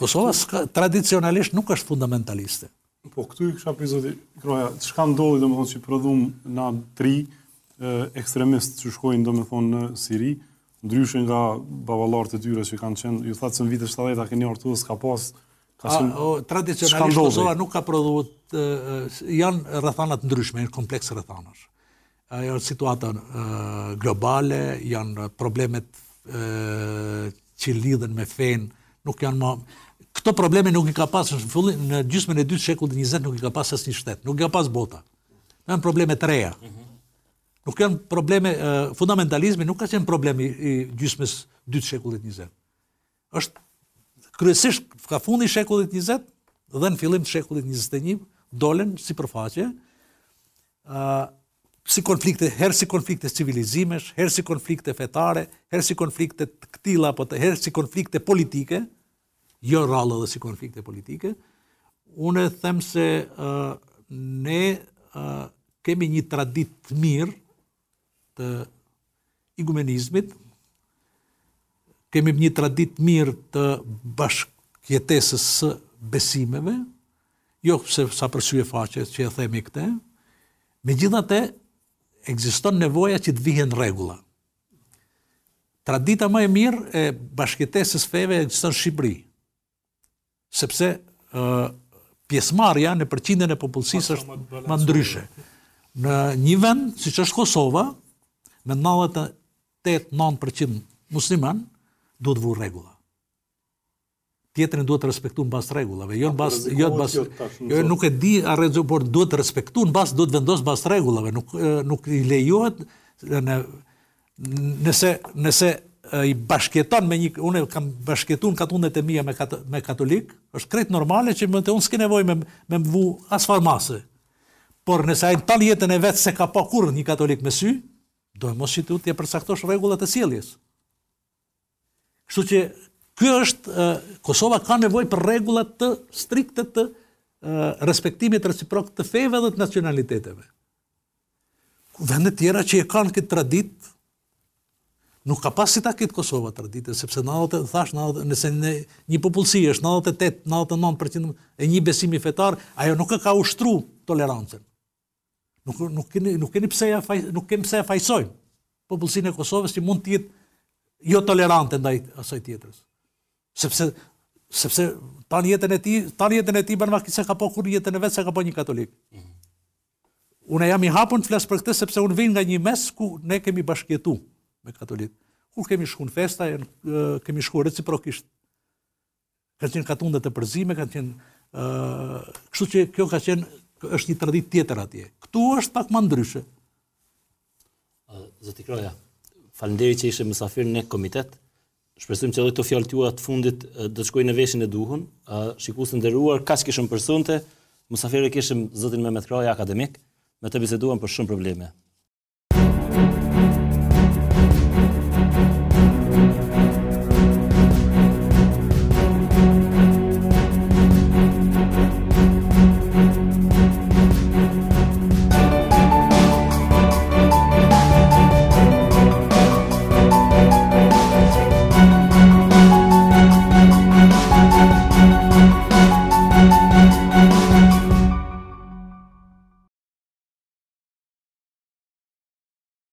Speaker 2: Kosova tradicionalisht nuk është fundamentaliste.
Speaker 4: Po, këtu i kësha prizot
Speaker 2: kroja, që ka ndohi dhe më thonë që i prodhum na tri
Speaker 4: eh, ekstremistë që shkojnë dhe më thonë në Siri, ndryshën nga bavalartë të tyre që kanë qenë, ju thatë se në vitë 70 a keni artu dhe s'ka pasë Tradicionalisht Kosova nuk ka
Speaker 2: prodhut, janë rëthanat ndryshme, janë kompleks rëthanash. Janë situata globale, janë problemet që lidhen me fenë, nuk janë ma... Këto probleme nuk i ka pas në fillim, në gjysmën e 2 shekullit të 20 nuk i ka pas një shtet, nuk i ka pas bota. Në janë probleme të reja. Nuk janë probleme, fundamentalizmi nuk ka qenë problemi i gjysmës 2 shekullit të 20. Është kryesisht ka fundi shekullit 20 dhe në fillim të shekullit 21 dolën si përfaqe, uh, si konflikte, herë si konflikte civilizimesh, herë si konflikte fetare, herë si konflikte të apo të herë si konflikte politike, jo rallë dhe si konflikte politike, unë e them se uh, ne uh, kemi një tradit të mirë të igumenizmit, kemi një traditë mirë të bashkëjetesës së besimeve, jo pse sa për sy e faqe që e themi këtë. Megjithatë, ekziston nevoja që të vihen rregulla. Tradita më e mirë e bashkëjetesës së feve është në Shqipëri. Sepse ë pjesëmarrja në përqindjen e popullsisë është më ndryshe. Në një vend siç është Kosova, me 98-9% musliman, duhet vu rregulla. Tjetrin duhet të respektu në bas regullave, jo bas, jo bas, jo, jo nuk e di a rezo, por duhet të respektu në bas, duhet të vendos bas rregullave, nuk, nuk i lejohet në, nëse, nëse i bashketon me një, unë kam bashketun katundet e mija me, kat, me katolik, është krejt normale që më të unë s'ke nevoj me, me më vu as farmase, por nëse ajnë tal jetën e vetë se ka pa kurrë një katolik me sy, do të mos që të utje përsaktosh regullat e sjelljes. Kështu që ky është Kosova ka nevojë për rregulla të strikte të respektimit reciprok të feve dhe të nacionaliteteve. Vendet tjera që e kanë këtë tradit, nuk ka pas si ta këtë Kosova traditë, sepse në thash, nëse në, një popullësi është 98, 99% e një besimi fetar, ajo nuk e ka ushtru tolerancën. Nuk, nuk, keni, nuk keni pse ja faj, nuk pse ja fajsojmë popullësin e Kosovës që mund të jetë jo tolerante ndaj asaj tjetrës. Sepse sepse tani jetën e tij, tani jetën e tij bën vakti se ka po kur jetën e vet se ka po një katolik. Mhm. Unë jam i hapur të flas për këtë sepse unë vjen nga një mes ku ne kemi bashkëtu me katolik. Kur kemi shkuar në festa, kemi shkuar reciprokisht. Ka qenë katunde të përzime, ka qenë ë, kështu që kjo ka qenë është një traditë tjetër atje. Ktu është pak më ndryshe.
Speaker 1: Zoti Kroja, Falënderi që ishe mësafir në komitet. Shpresojmë që dhe këto fjallë tjua të fundit dhe të shkojnë në veshin e duhun. Shikus të ndërruar, ka që këshëm përsunte, mësafir e këshëm zëtin me me të kraja akademik, me të biseduam për shumë probleme.